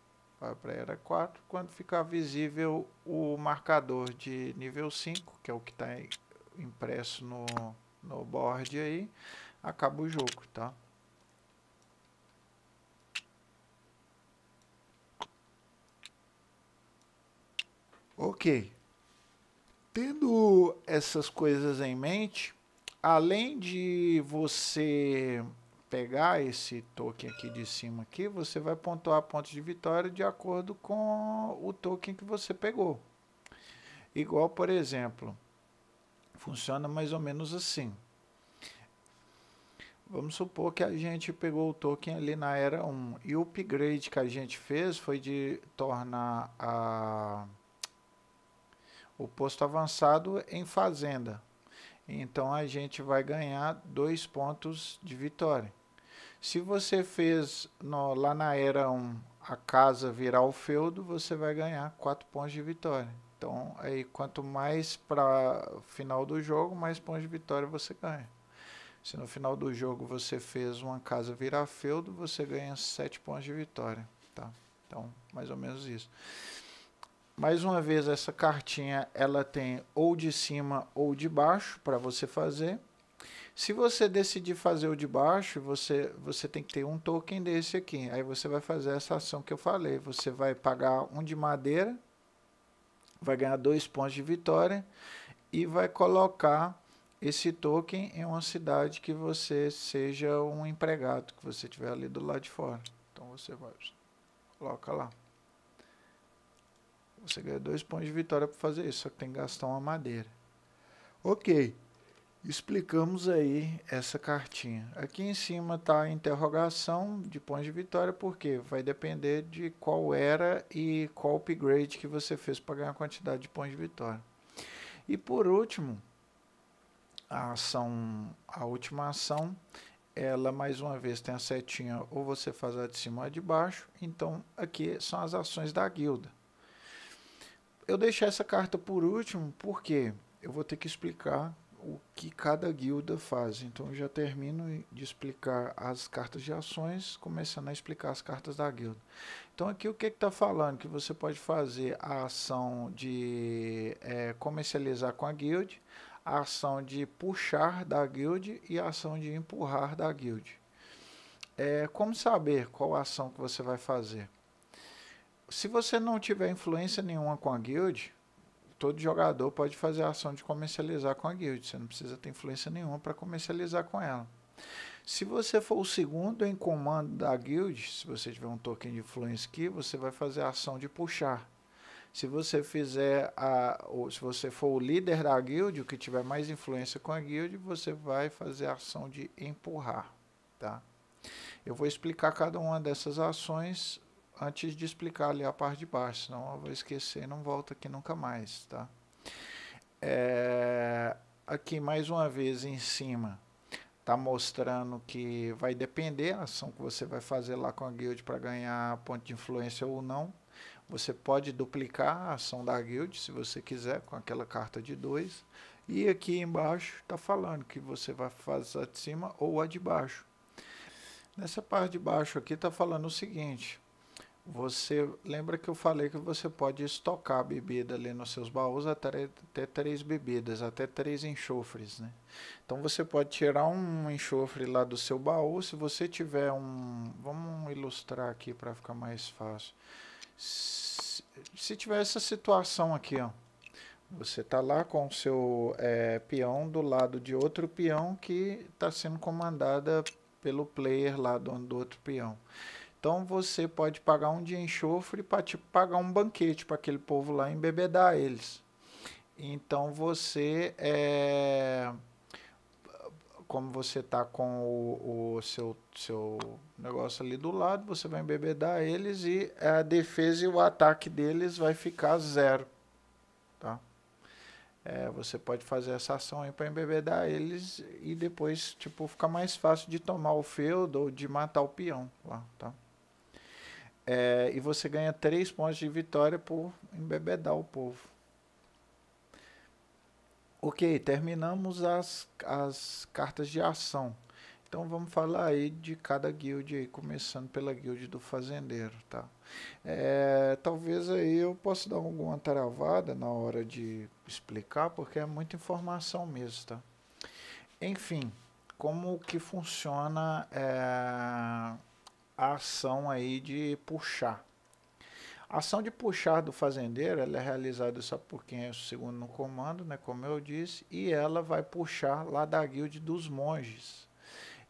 Speaker 1: vai para a era 4. Quando ficar visível o marcador de nível 5, que é o que está impresso no, no board aí, acaba o jogo, tá? Ok. Tendo essas coisas em mente, além de você pegar esse token aqui de cima aqui, você vai pontuar pontos de vitória de acordo com o token que você pegou. Igual, por exemplo, funciona mais ou menos assim. Vamos supor que a gente pegou o token ali na era 1 e o upgrade que a gente fez foi de tornar a o posto avançado em fazenda. Então a gente vai ganhar dois pontos de vitória. Se você fez no, lá na era 1 a casa virar o feudo, você vai ganhar quatro pontos de vitória. Então, aí quanto mais para final do jogo, mais pontos de vitória você ganha. Se no final do jogo você fez uma casa virar feudo, você ganha sete pontos de vitória, tá? Então, mais ou menos isso. Mais uma vez, essa cartinha ela tem ou de cima ou de baixo para você fazer. Se você decidir fazer o de baixo, você, você tem que ter um token desse aqui. Aí você vai fazer essa ação que eu falei. Você vai pagar um de madeira, vai ganhar dois pontos de vitória e vai colocar esse token em uma cidade que você seja um empregado, que você tiver ali do lado de fora. Então você vai coloca lá. Você ganha dois pontos de vitória para fazer isso, só que tem que gastar uma madeira. Ok, explicamos aí essa cartinha. Aqui em cima está a interrogação de pontos de vitória, porque vai depender de qual era e qual upgrade que você fez para ganhar a quantidade de pontos de vitória. E por último, a ação, a última ação, ela mais uma vez tem a setinha ou você faz a de cima ou a de baixo. Então aqui são as ações da guilda eu deixei essa carta por último porque eu vou ter que explicar o que cada guilda faz. Então eu já termino de explicar as cartas de ações, começando a explicar as cartas da guilda. Então aqui o que está falando? Que você pode fazer a ação de é, comercializar com a guild, a ação de puxar da guild e a ação de empurrar da guild. É, como saber qual ação que você vai fazer? se você não tiver influência nenhuma com a guild, todo jogador pode fazer a ação de comercializar com a guild. Você não precisa ter influência nenhuma para comercializar com ela. Se você for o segundo em comando da guild, se você tiver um token de influência aqui, você vai fazer a ação de puxar. Se você fizer a, se você for o líder da guild, o que tiver mais influência com a guild, você vai fazer a ação de empurrar, tá? Eu vou explicar cada uma dessas ações antes de explicar ali a parte de baixo, senão eu vou esquecer e não volto aqui nunca mais, tá? É, aqui mais uma vez em cima está mostrando que vai depender a ação que você vai fazer lá com a guild para ganhar ponto de influência ou não. Você pode duplicar a ação da guild se você quiser com aquela carta de 2. E aqui embaixo está falando que você vai fazer a de cima ou a de baixo. Nessa parte de baixo aqui está falando o seguinte, você lembra que eu falei que você pode estocar a bebida ali nos seus baús até, até três bebidas, até três enxofres, né? Então você pode tirar um enxofre lá do seu baú, se você tiver um, vamos ilustrar aqui para ficar mais fácil. Se, se tiver essa situação aqui, ó, você está lá com o seu é, peão do lado de outro peão que está sendo comandada pelo player lá do, do outro peão. Então você pode pagar um de enxofre para tipo, pagar um banquete para aquele povo lá embebedar eles. Então você é como você tá com o, o, seu, seu negócio ali do lado, você vai embebedar eles e a defesa e o ataque deles vai ficar zero. Tá? É, você pode fazer essa ação aí para embebedar eles e depois tipo fica mais fácil de tomar o feudo ou de matar o peão lá, tá? É, e você ganha três pontos de vitória por embebedar o povo. Ok, terminamos as, as cartas de ação. Então vamos falar aí de cada guild aí, começando pela guild do fazendeiro, tá? É, talvez aí eu possa dar alguma taravada na hora de explicar, porque é muita informação mesmo, tá? Enfim, como que funciona... É a ação aí de puxar. A ação de puxar do fazendeiro ela é realizada só por quem é o segundo no comando, né, como eu disse, e ela vai puxar lá da guilda dos monges.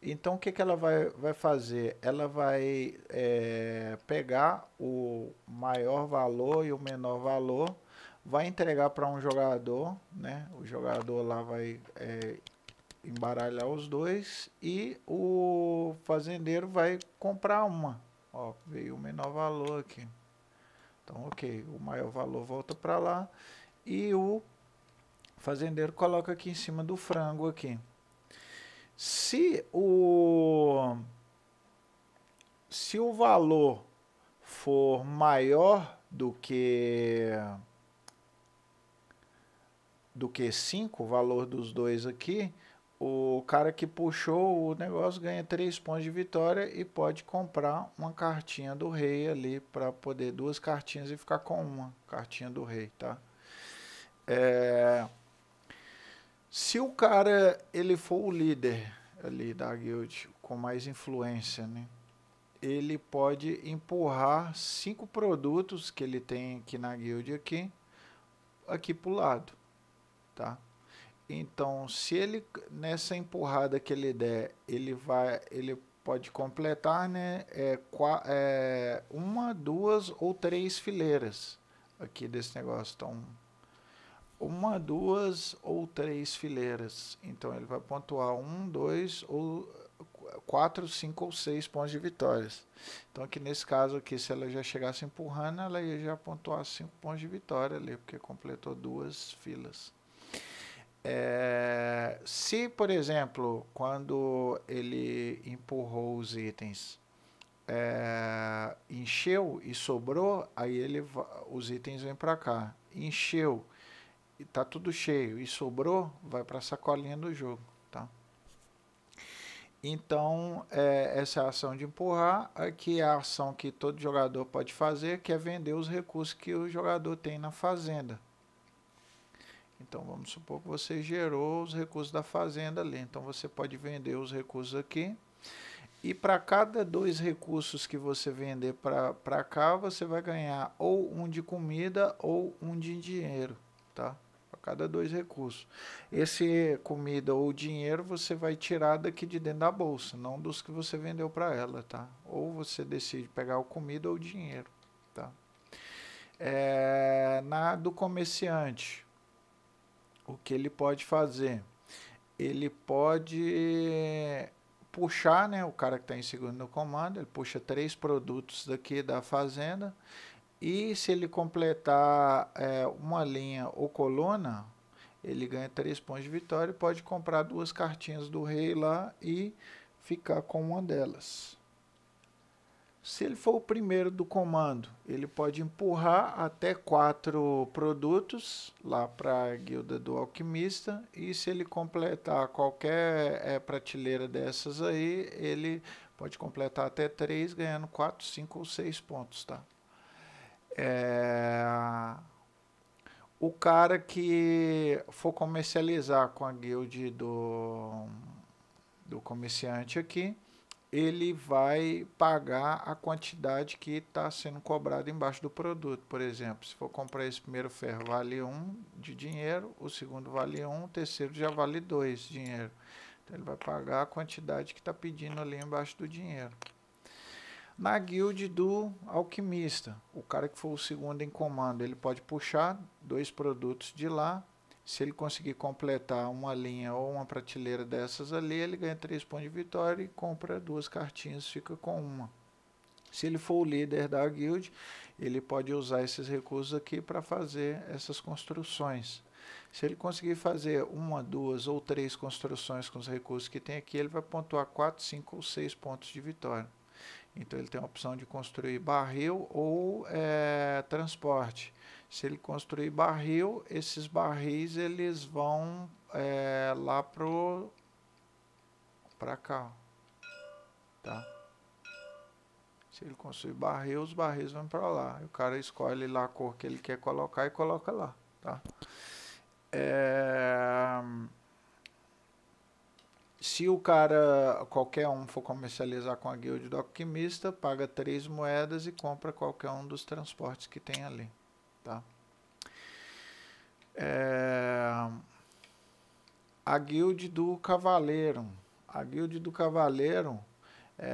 Speaker 1: Então, o que, que ela vai, vai fazer? Ela vai é, pegar o maior valor e o menor valor, vai entregar para um jogador, né? O jogador lá vai é, embaralhar os dois e o fazendeiro vai comprar uma. Ó, veio o menor valor aqui. Então, ok, o maior valor volta para lá e o fazendeiro coloca aqui em cima do frango aqui. Se o se o valor for maior do que do que 5, o valor dos dois aqui, o cara que puxou o negócio ganha três pontos de vitória e pode comprar uma cartinha do rei ali para poder duas cartinhas e ficar com uma cartinha do rei, tá? É... Se o cara ele for o líder ali da guild com mais influência, né? Ele pode empurrar cinco produtos que ele tem aqui na guild aqui, aqui pro lado, tá? Então, se ele nessa empurrada que ele der, ele vai, ele pode completar, né? É, é uma, duas ou três fileiras aqui desse negócio. Então, uma, duas ou três fileiras. Então, ele vai pontuar um, dois ou quatro, cinco ou seis pontos de vitórias. Então, aqui nesse caso aqui, se ela já chegasse empurrando, ela ia já pontuar cinco pontos de vitória ali, porque completou duas filas. É, se, por exemplo, quando ele empurrou os itens, é, encheu e sobrou, aí ele, os itens vêm para cá. Encheu, está tudo cheio e sobrou, vai para a sacolinha do jogo. Tá? Então, é, essa é ação de empurrar, é que é a ação que todo jogador pode fazer, que é vender os recursos que o jogador tem na fazenda. Então vamos supor que você gerou os recursos da fazenda ali. Então você pode vender os recursos aqui. E para cada dois recursos que você vender para cá, você vai ganhar ou um de comida ou um de dinheiro, tá? Para cada dois recursos. Esse comida ou dinheiro você vai tirar daqui de dentro da bolsa, não dos que você vendeu para ela, tá? Ou você decide pegar o comida ou o dinheiro, tá? É, na do comerciante, o que ele pode fazer? Ele pode eh, puxar, né, o cara que está em segundo no comando, ele puxa três produtos daqui da fazenda e se ele completar é, uma linha ou coluna, ele ganha três pontos de vitória e pode comprar duas cartinhas do rei lá e ficar com uma delas. Se ele for o primeiro do comando, ele pode empurrar até quatro produtos lá para a guilda do alquimista. E se ele completar qualquer é, prateleira dessas aí, ele pode completar até três, ganhando quatro, cinco ou seis pontos, tá? É... O cara que for comercializar com a guilda do, do comerciante aqui, ele vai pagar a quantidade que está sendo cobrada embaixo do produto. Por exemplo, se for comprar esse primeiro ferro, vale um de dinheiro, o segundo vale um, o terceiro já vale dois de dinheiro. Então, ele vai pagar a quantidade que está pedindo ali embaixo do dinheiro. Na guild do alquimista, o cara que for o segundo em comando, ele pode puxar dois produtos de lá, se ele conseguir completar uma linha ou uma prateleira dessas ali, ele ganha três pontos de vitória e compra duas cartinhas, fica com uma. Se ele for o líder da guild, ele pode usar esses recursos aqui para fazer essas construções. Se ele conseguir fazer uma, duas ou três construções com os recursos que tem aqui, ele vai pontuar 4, 5 ou 6 pontos de vitória. Então ele tem a opção de construir barril ou é, transporte. Se ele construir barril, esses barris eles vão é, lá pro para cá, tá? Se ele construir barril, os barris vão para lá. o cara escolhe lá a cor que ele quer colocar e coloca lá, tá? É se o cara, qualquer um, for comercializar com a guild do alquimista, paga três moedas e compra qualquer um dos transportes que tem ali. Tá? É... A guild do cavaleiro. A guild do cavaleiro, é...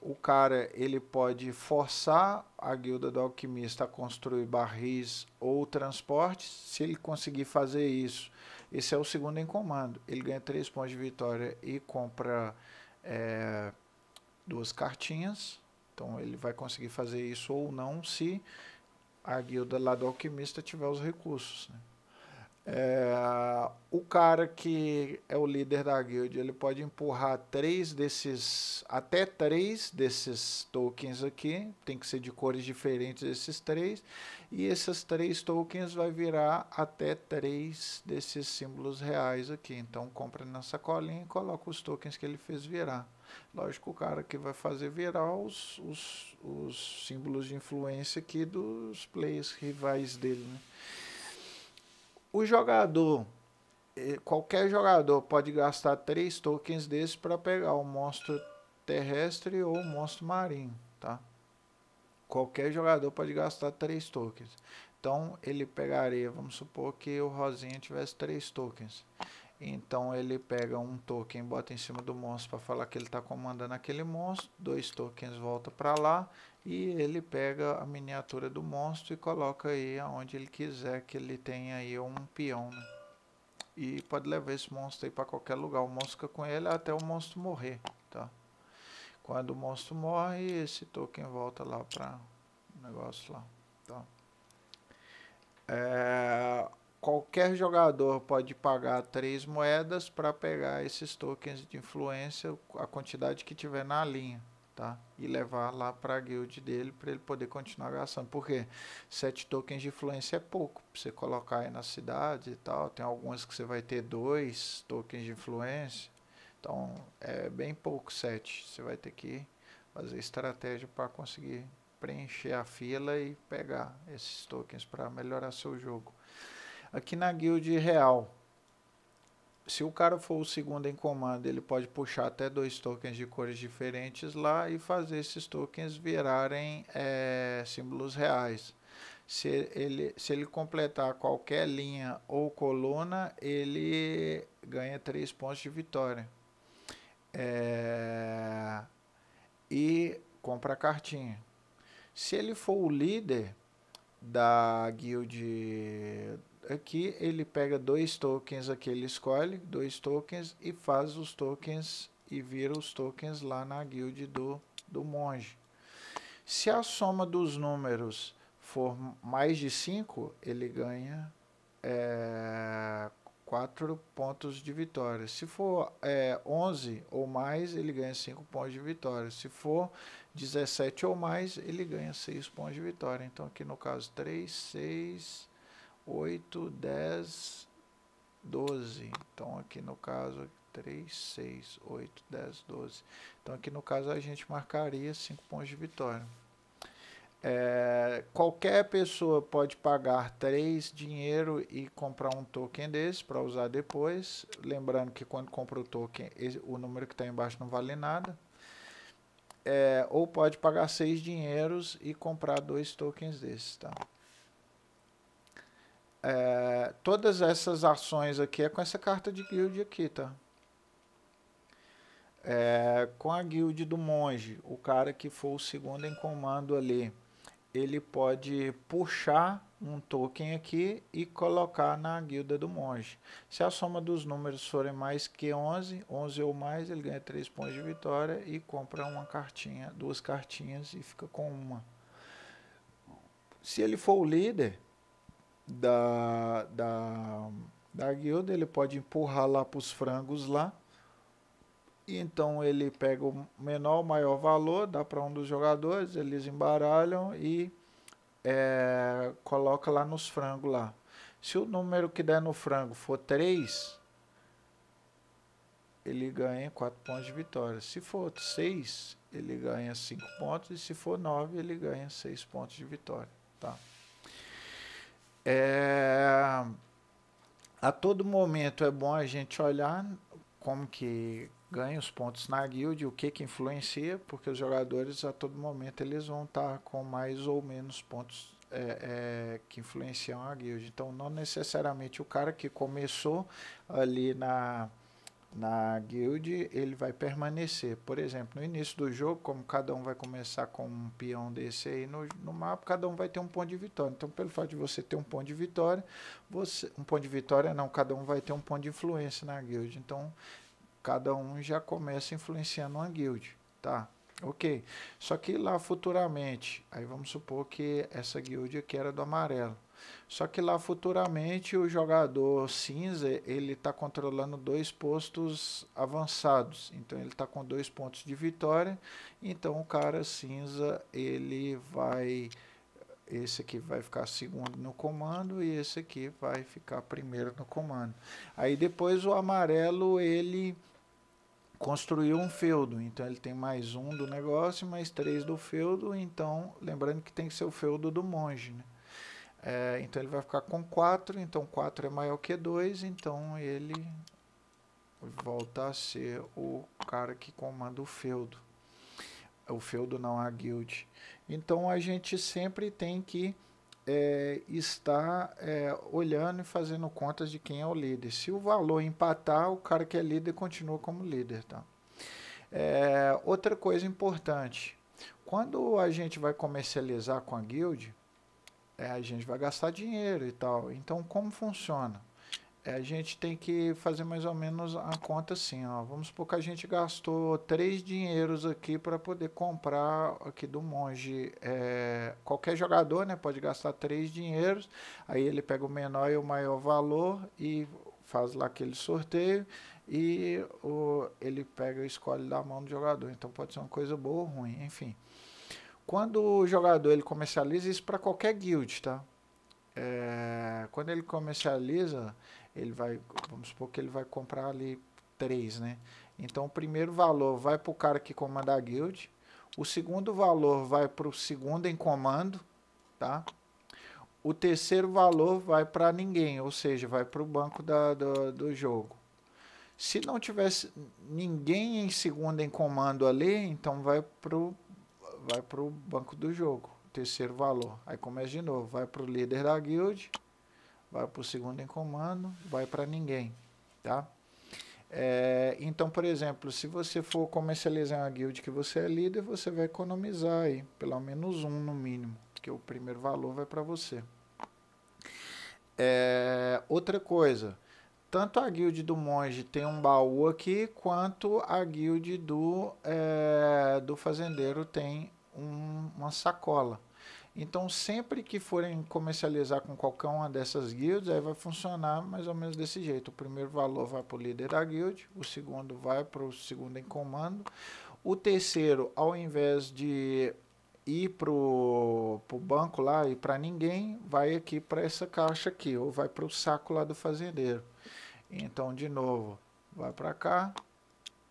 Speaker 1: o cara ele pode forçar a guilda do alquimista a construir barris ou transportes. Se ele conseguir fazer isso, esse é o segundo em comando. Ele ganha 3 pontos de vitória e compra é, duas cartinhas. Então ele vai conseguir fazer isso ou não se a guilda lá do alquimista tiver os recursos. Né? É, o cara que é o líder da guilda ele pode empurrar três desses, até três desses tokens aqui, tem que ser de cores diferentes esses três, e esses três tokens vai virar até três desses símbolos reais aqui. Então compra na sacolinha e coloca os tokens que ele fez virar. Lógico, o cara que vai fazer viral os, os, os símbolos de influência aqui dos players rivais dele. Né? O jogador, eh, qualquer jogador pode gastar três tokens desses para pegar o monstro terrestre ou o monstro marinho, tá? Qualquer jogador pode gastar três tokens. Então ele pegaria, vamos supor que o Rosinha tivesse três tokens. Então ele pega um token, bota em cima do monstro para falar que ele está comandando aquele monstro. Dois tokens volta para lá e ele pega a miniatura do monstro e coloca aí aonde ele quiser que ele tenha aí um peão. Né? E pode levar esse monstro aí para qualquer lugar. O monstro fica com ele até o monstro morrer, tá? Quando o monstro morre, esse token volta lá para o negócio lá, tá? É qualquer jogador pode pagar três moedas para pegar esses tokens de influência, a quantidade que tiver na linha, tá? E levar lá para a guild dele para ele poder continuar gastando. Porque sete tokens de influência é pouco para você colocar aí na cidade e tal. Tem algumas que você vai ter dois tokens de influência. Então é bem pouco sete. Você vai ter que fazer estratégia para conseguir preencher a fila e pegar esses tokens para melhorar seu jogo. Aqui na guild real, se o cara for o segundo em comando, ele pode puxar até dois tokens de cores diferentes lá e fazer esses tokens virarem é, símbolos reais. Se ele, se ele completar qualquer linha ou coluna, ele ganha três pontos de vitória. É, e compra a cartinha. Se ele for o líder da guild aqui ele pega dois tokens aqui, ele escolhe dois tokens e faz os tokens e vira os tokens lá na guild do, do monge. Se a soma dos números for mais de 5, ele ganha 4 é, pontos de vitória. Se for é, 11 ou mais, ele ganha 5 pontos de vitória. Se for 17 ou mais, ele ganha 6 pontos de vitória. Então aqui no caso 3, 6... 8, 10, 12. Então, aqui no caso, 3, 6, 8, 10, 12. Então, aqui no caso, a gente marcaria 5 pontos de vitória. É, qualquer pessoa pode pagar 3 dinheiro e comprar um token desse para usar depois. Lembrando que quando compra o token, o número que está embaixo não vale nada. É, ou pode pagar 6 dinheiros e comprar dois tokens desses, tá? é, todas essas ações aqui é com essa carta de guild aqui, tá? É, com a guild do monge, o cara que for o segundo em comando ali, ele pode puxar um token aqui e colocar na guilda do monge. Se a soma dos números forem mais que 11, 11 ou mais, ele ganha 3 pontos de vitória e compra uma cartinha, duas cartinhas e fica com uma. Se ele for o líder, da, da, da guilda, ele pode empurrar lá para os frangos lá. Então ele pega o menor, maior valor, dá para um dos jogadores, eles embaralham e é, coloca lá nos frangos lá. Se o número que der no frango for 3, ele ganha 4 pontos de vitória. Se for 6, ele ganha 5 pontos. E se for 9, ele ganha 6 pontos de vitória. Tá? É, a todo momento é bom a gente olhar como que ganha os pontos na guild, o que que influencia, porque os jogadores a todo momento eles vão estar com mais ou menos pontos é, é, que influenciam a guild. Então não necessariamente o cara que começou ali na na guild, ele vai permanecer. Por exemplo, no início do jogo, como cada um vai começar com um peão desse aí no, no mapa, cada um vai ter um ponto de vitória. Então, pelo fato de você ter um ponto de vitória, você um ponto de vitória não, cada um vai ter um ponto de influência na guild. Então, cada um já começa influenciando uma guild, tá? Ok. Só que lá futuramente, aí vamos supor que essa guild aqui era do amarelo. Só que lá futuramente o jogador cinza ele está controlando dois postos avançados, então ele está com dois pontos de vitória. Então o cara cinza ele vai esse aqui vai ficar segundo no comando e esse aqui vai ficar primeiro no comando. Aí depois o amarelo ele construiu um feudo, então ele tem mais um do negócio, mais três do feudo, então lembrando que tem que ser o feudo do monge, né? É, então ele vai ficar com 4, então 4 é maior que 2, então ele volta a ser o cara que comanda o feudo. O feudo não a guild. Então a gente sempre tem que é, estar é, olhando e fazendo contas de quem é o líder. Se o valor empatar, o cara que é líder continua como líder. Tá? É, outra coisa importante, quando a gente vai comercializar com a guild, é, a gente vai gastar dinheiro e tal. Então, como funciona? É, a gente tem que fazer mais ou menos a conta assim, ó. Vamos supor que a gente gastou três dinheiros aqui para poder comprar aqui do monge. É, qualquer jogador, né, pode gastar três dinheiros. Aí ele pega o menor e o maior valor e faz lá aquele sorteio e o, ele pega e escolhe da mão do jogador. Então pode ser uma coisa boa ou ruim, enfim. Quando o jogador ele comercializa isso para qualquer guild, tá? É, quando ele comercializa, ele vai, vamos supor que ele vai comprar ali três, né? Então o primeiro valor vai para o cara que comanda a guild, o segundo valor vai para o segundo em comando, tá? O terceiro valor vai para ninguém, ou seja, vai para o banco da, do, do jogo. Se não tivesse ninguém em segundo em comando ali, então vai para o vai para o banco do jogo, terceiro valor. Aí começa de novo, vai para o líder da guild, vai para o segundo em comando, vai para ninguém, tá? É, então, por exemplo, se você for comercializar uma guild que você é líder, você vai economizar aí, pelo menos um no mínimo, porque o primeiro valor vai para você. É, outra coisa, tanto a guild do monge tem um baú aqui, quanto a guild do, é, do fazendeiro tem um, uma sacola. Então, sempre que forem comercializar com qualquer uma dessas guilds, aí vai funcionar mais ou menos desse jeito. O primeiro valor vai para o líder da guild, o segundo vai para o segundo em comando. O terceiro, ao invés de ir para o banco lá e para ninguém, vai aqui para essa caixa aqui, ou vai para o saco lá do fazendeiro. Então, de novo, vai para cá,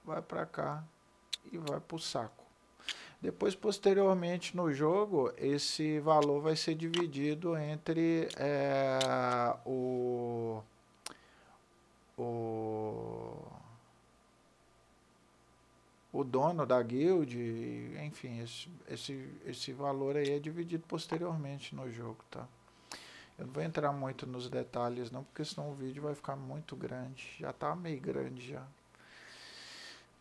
Speaker 1: vai para cá e vai para o saco. Depois, posteriormente no jogo, esse valor vai ser dividido entre é, o, o, o dono da guild, enfim, esse, esse, esse valor aí é dividido posteriormente no jogo, tá? Eu não vou entrar muito nos detalhes não, porque senão o vídeo vai ficar muito grande. Já está meio grande já.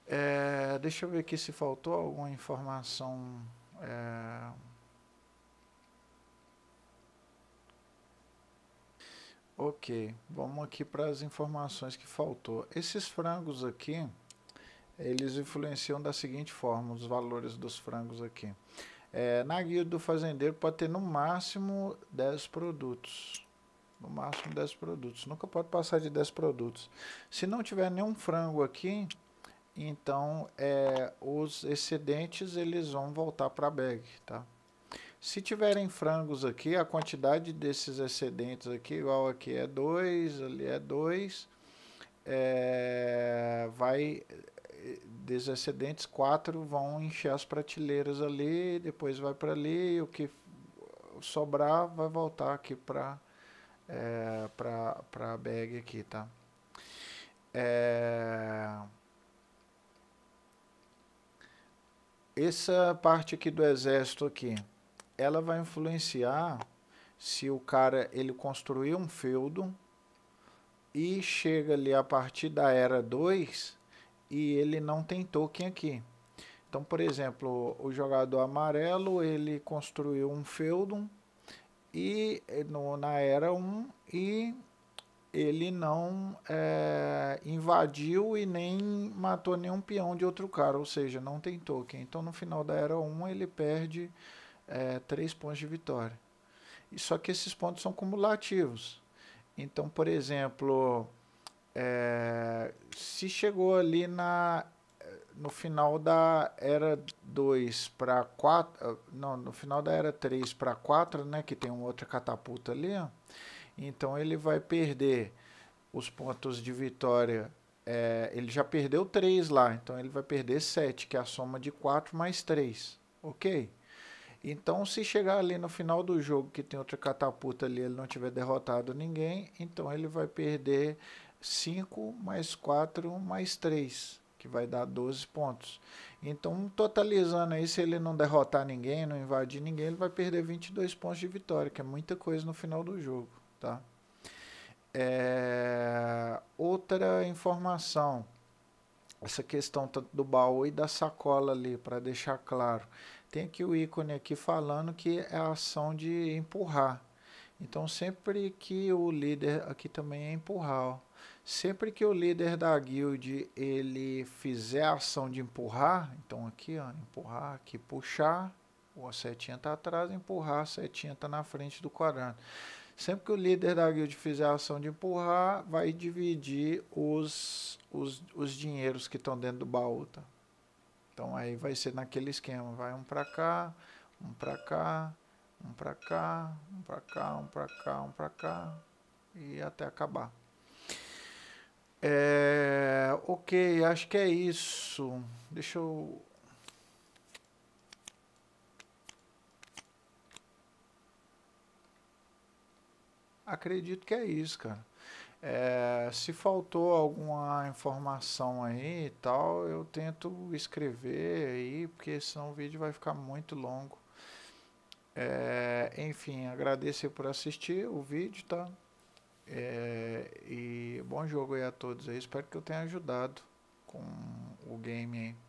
Speaker 1: É, deixa eu ver aqui se faltou alguma informação. É... Ok, vamos aqui para as informações que faltou. Esses frangos aqui, eles influenciam da seguinte forma, os valores dos frangos aqui. É, na guia do fazendeiro pode ter no máximo 10 produtos. No máximo 10 produtos. Nunca pode passar de 10 produtos. Se não tiver nenhum frango aqui, então é, os excedentes eles vão voltar para a bag, tá? Se tiverem frangos aqui, a quantidade desses excedentes aqui, igual aqui é 2, ali é 2, é, vai desses excedentes, quatro vão encher as prateleiras ali, depois vai para ali, o que sobrar vai voltar aqui para é, para a bag aqui, tá? É... Essa parte aqui do exército aqui, ela vai influenciar se o cara ele construir um feudo e chega ali a partir da era 2, e ele não tem token aqui. Então, por exemplo, o jogador amarelo, ele construiu um Feudum e eh, no, na Era 1 e ele não é, invadiu e nem matou nenhum peão de outro cara, ou seja, não tem token. Então, no final da Era 1, ele perde é, pontos de vitória. E só que esses pontos são cumulativos. Então, por exemplo, é, se chegou ali na no final da era 2 para 4, não, no final da era 3 para 4, né, que tem uma outra catapulta ali, ó, então ele vai perder os pontos de vitória. É, ele já perdeu 3 lá, então ele vai perder 7, que é a soma de 4 mais 3, ok? Então, se chegar ali no final do jogo, que tem outra catapulta ali, ele não tiver derrotado ninguém, então ele vai perder 5 mais 4 mais 3, que vai dar 12 pontos. Então, totalizando aí, se ele não derrotar ninguém, não invadir ninguém, ele vai perder 22 pontos de vitória, que é muita coisa no final do jogo, tá? É... Outra informação, essa questão do baú e da sacola ali, para deixar claro. Tem aqui o ícone aqui falando que é a ação de empurrar. Então, sempre que o líder aqui também é empurrar, ó. Sempre que o líder da guild ele fizer a ação de empurrar, então aqui, ó, empurrar, aqui puxar, a setinha está atrás, empurrar, a setinha está na frente do quadrado. Sempre que o líder da guild fizer a ação de empurrar, vai dividir os, os, os dinheiros que estão dentro do baú, tá? Então aí vai ser naquele esquema, vai um para cá, um para cá, um para cá, um para cá, um para cá, um para cá, um cá e até acabar. É, ok, acho que é isso. Deixa eu. Acredito que é isso, cara. É, se faltou alguma informação aí e tal, eu tento escrever aí, porque senão o vídeo vai ficar muito longo. É, enfim, agradecer por assistir o vídeo, tá? É, e bom jogo aí a todos eu Espero que eu tenha ajudado com o game aí.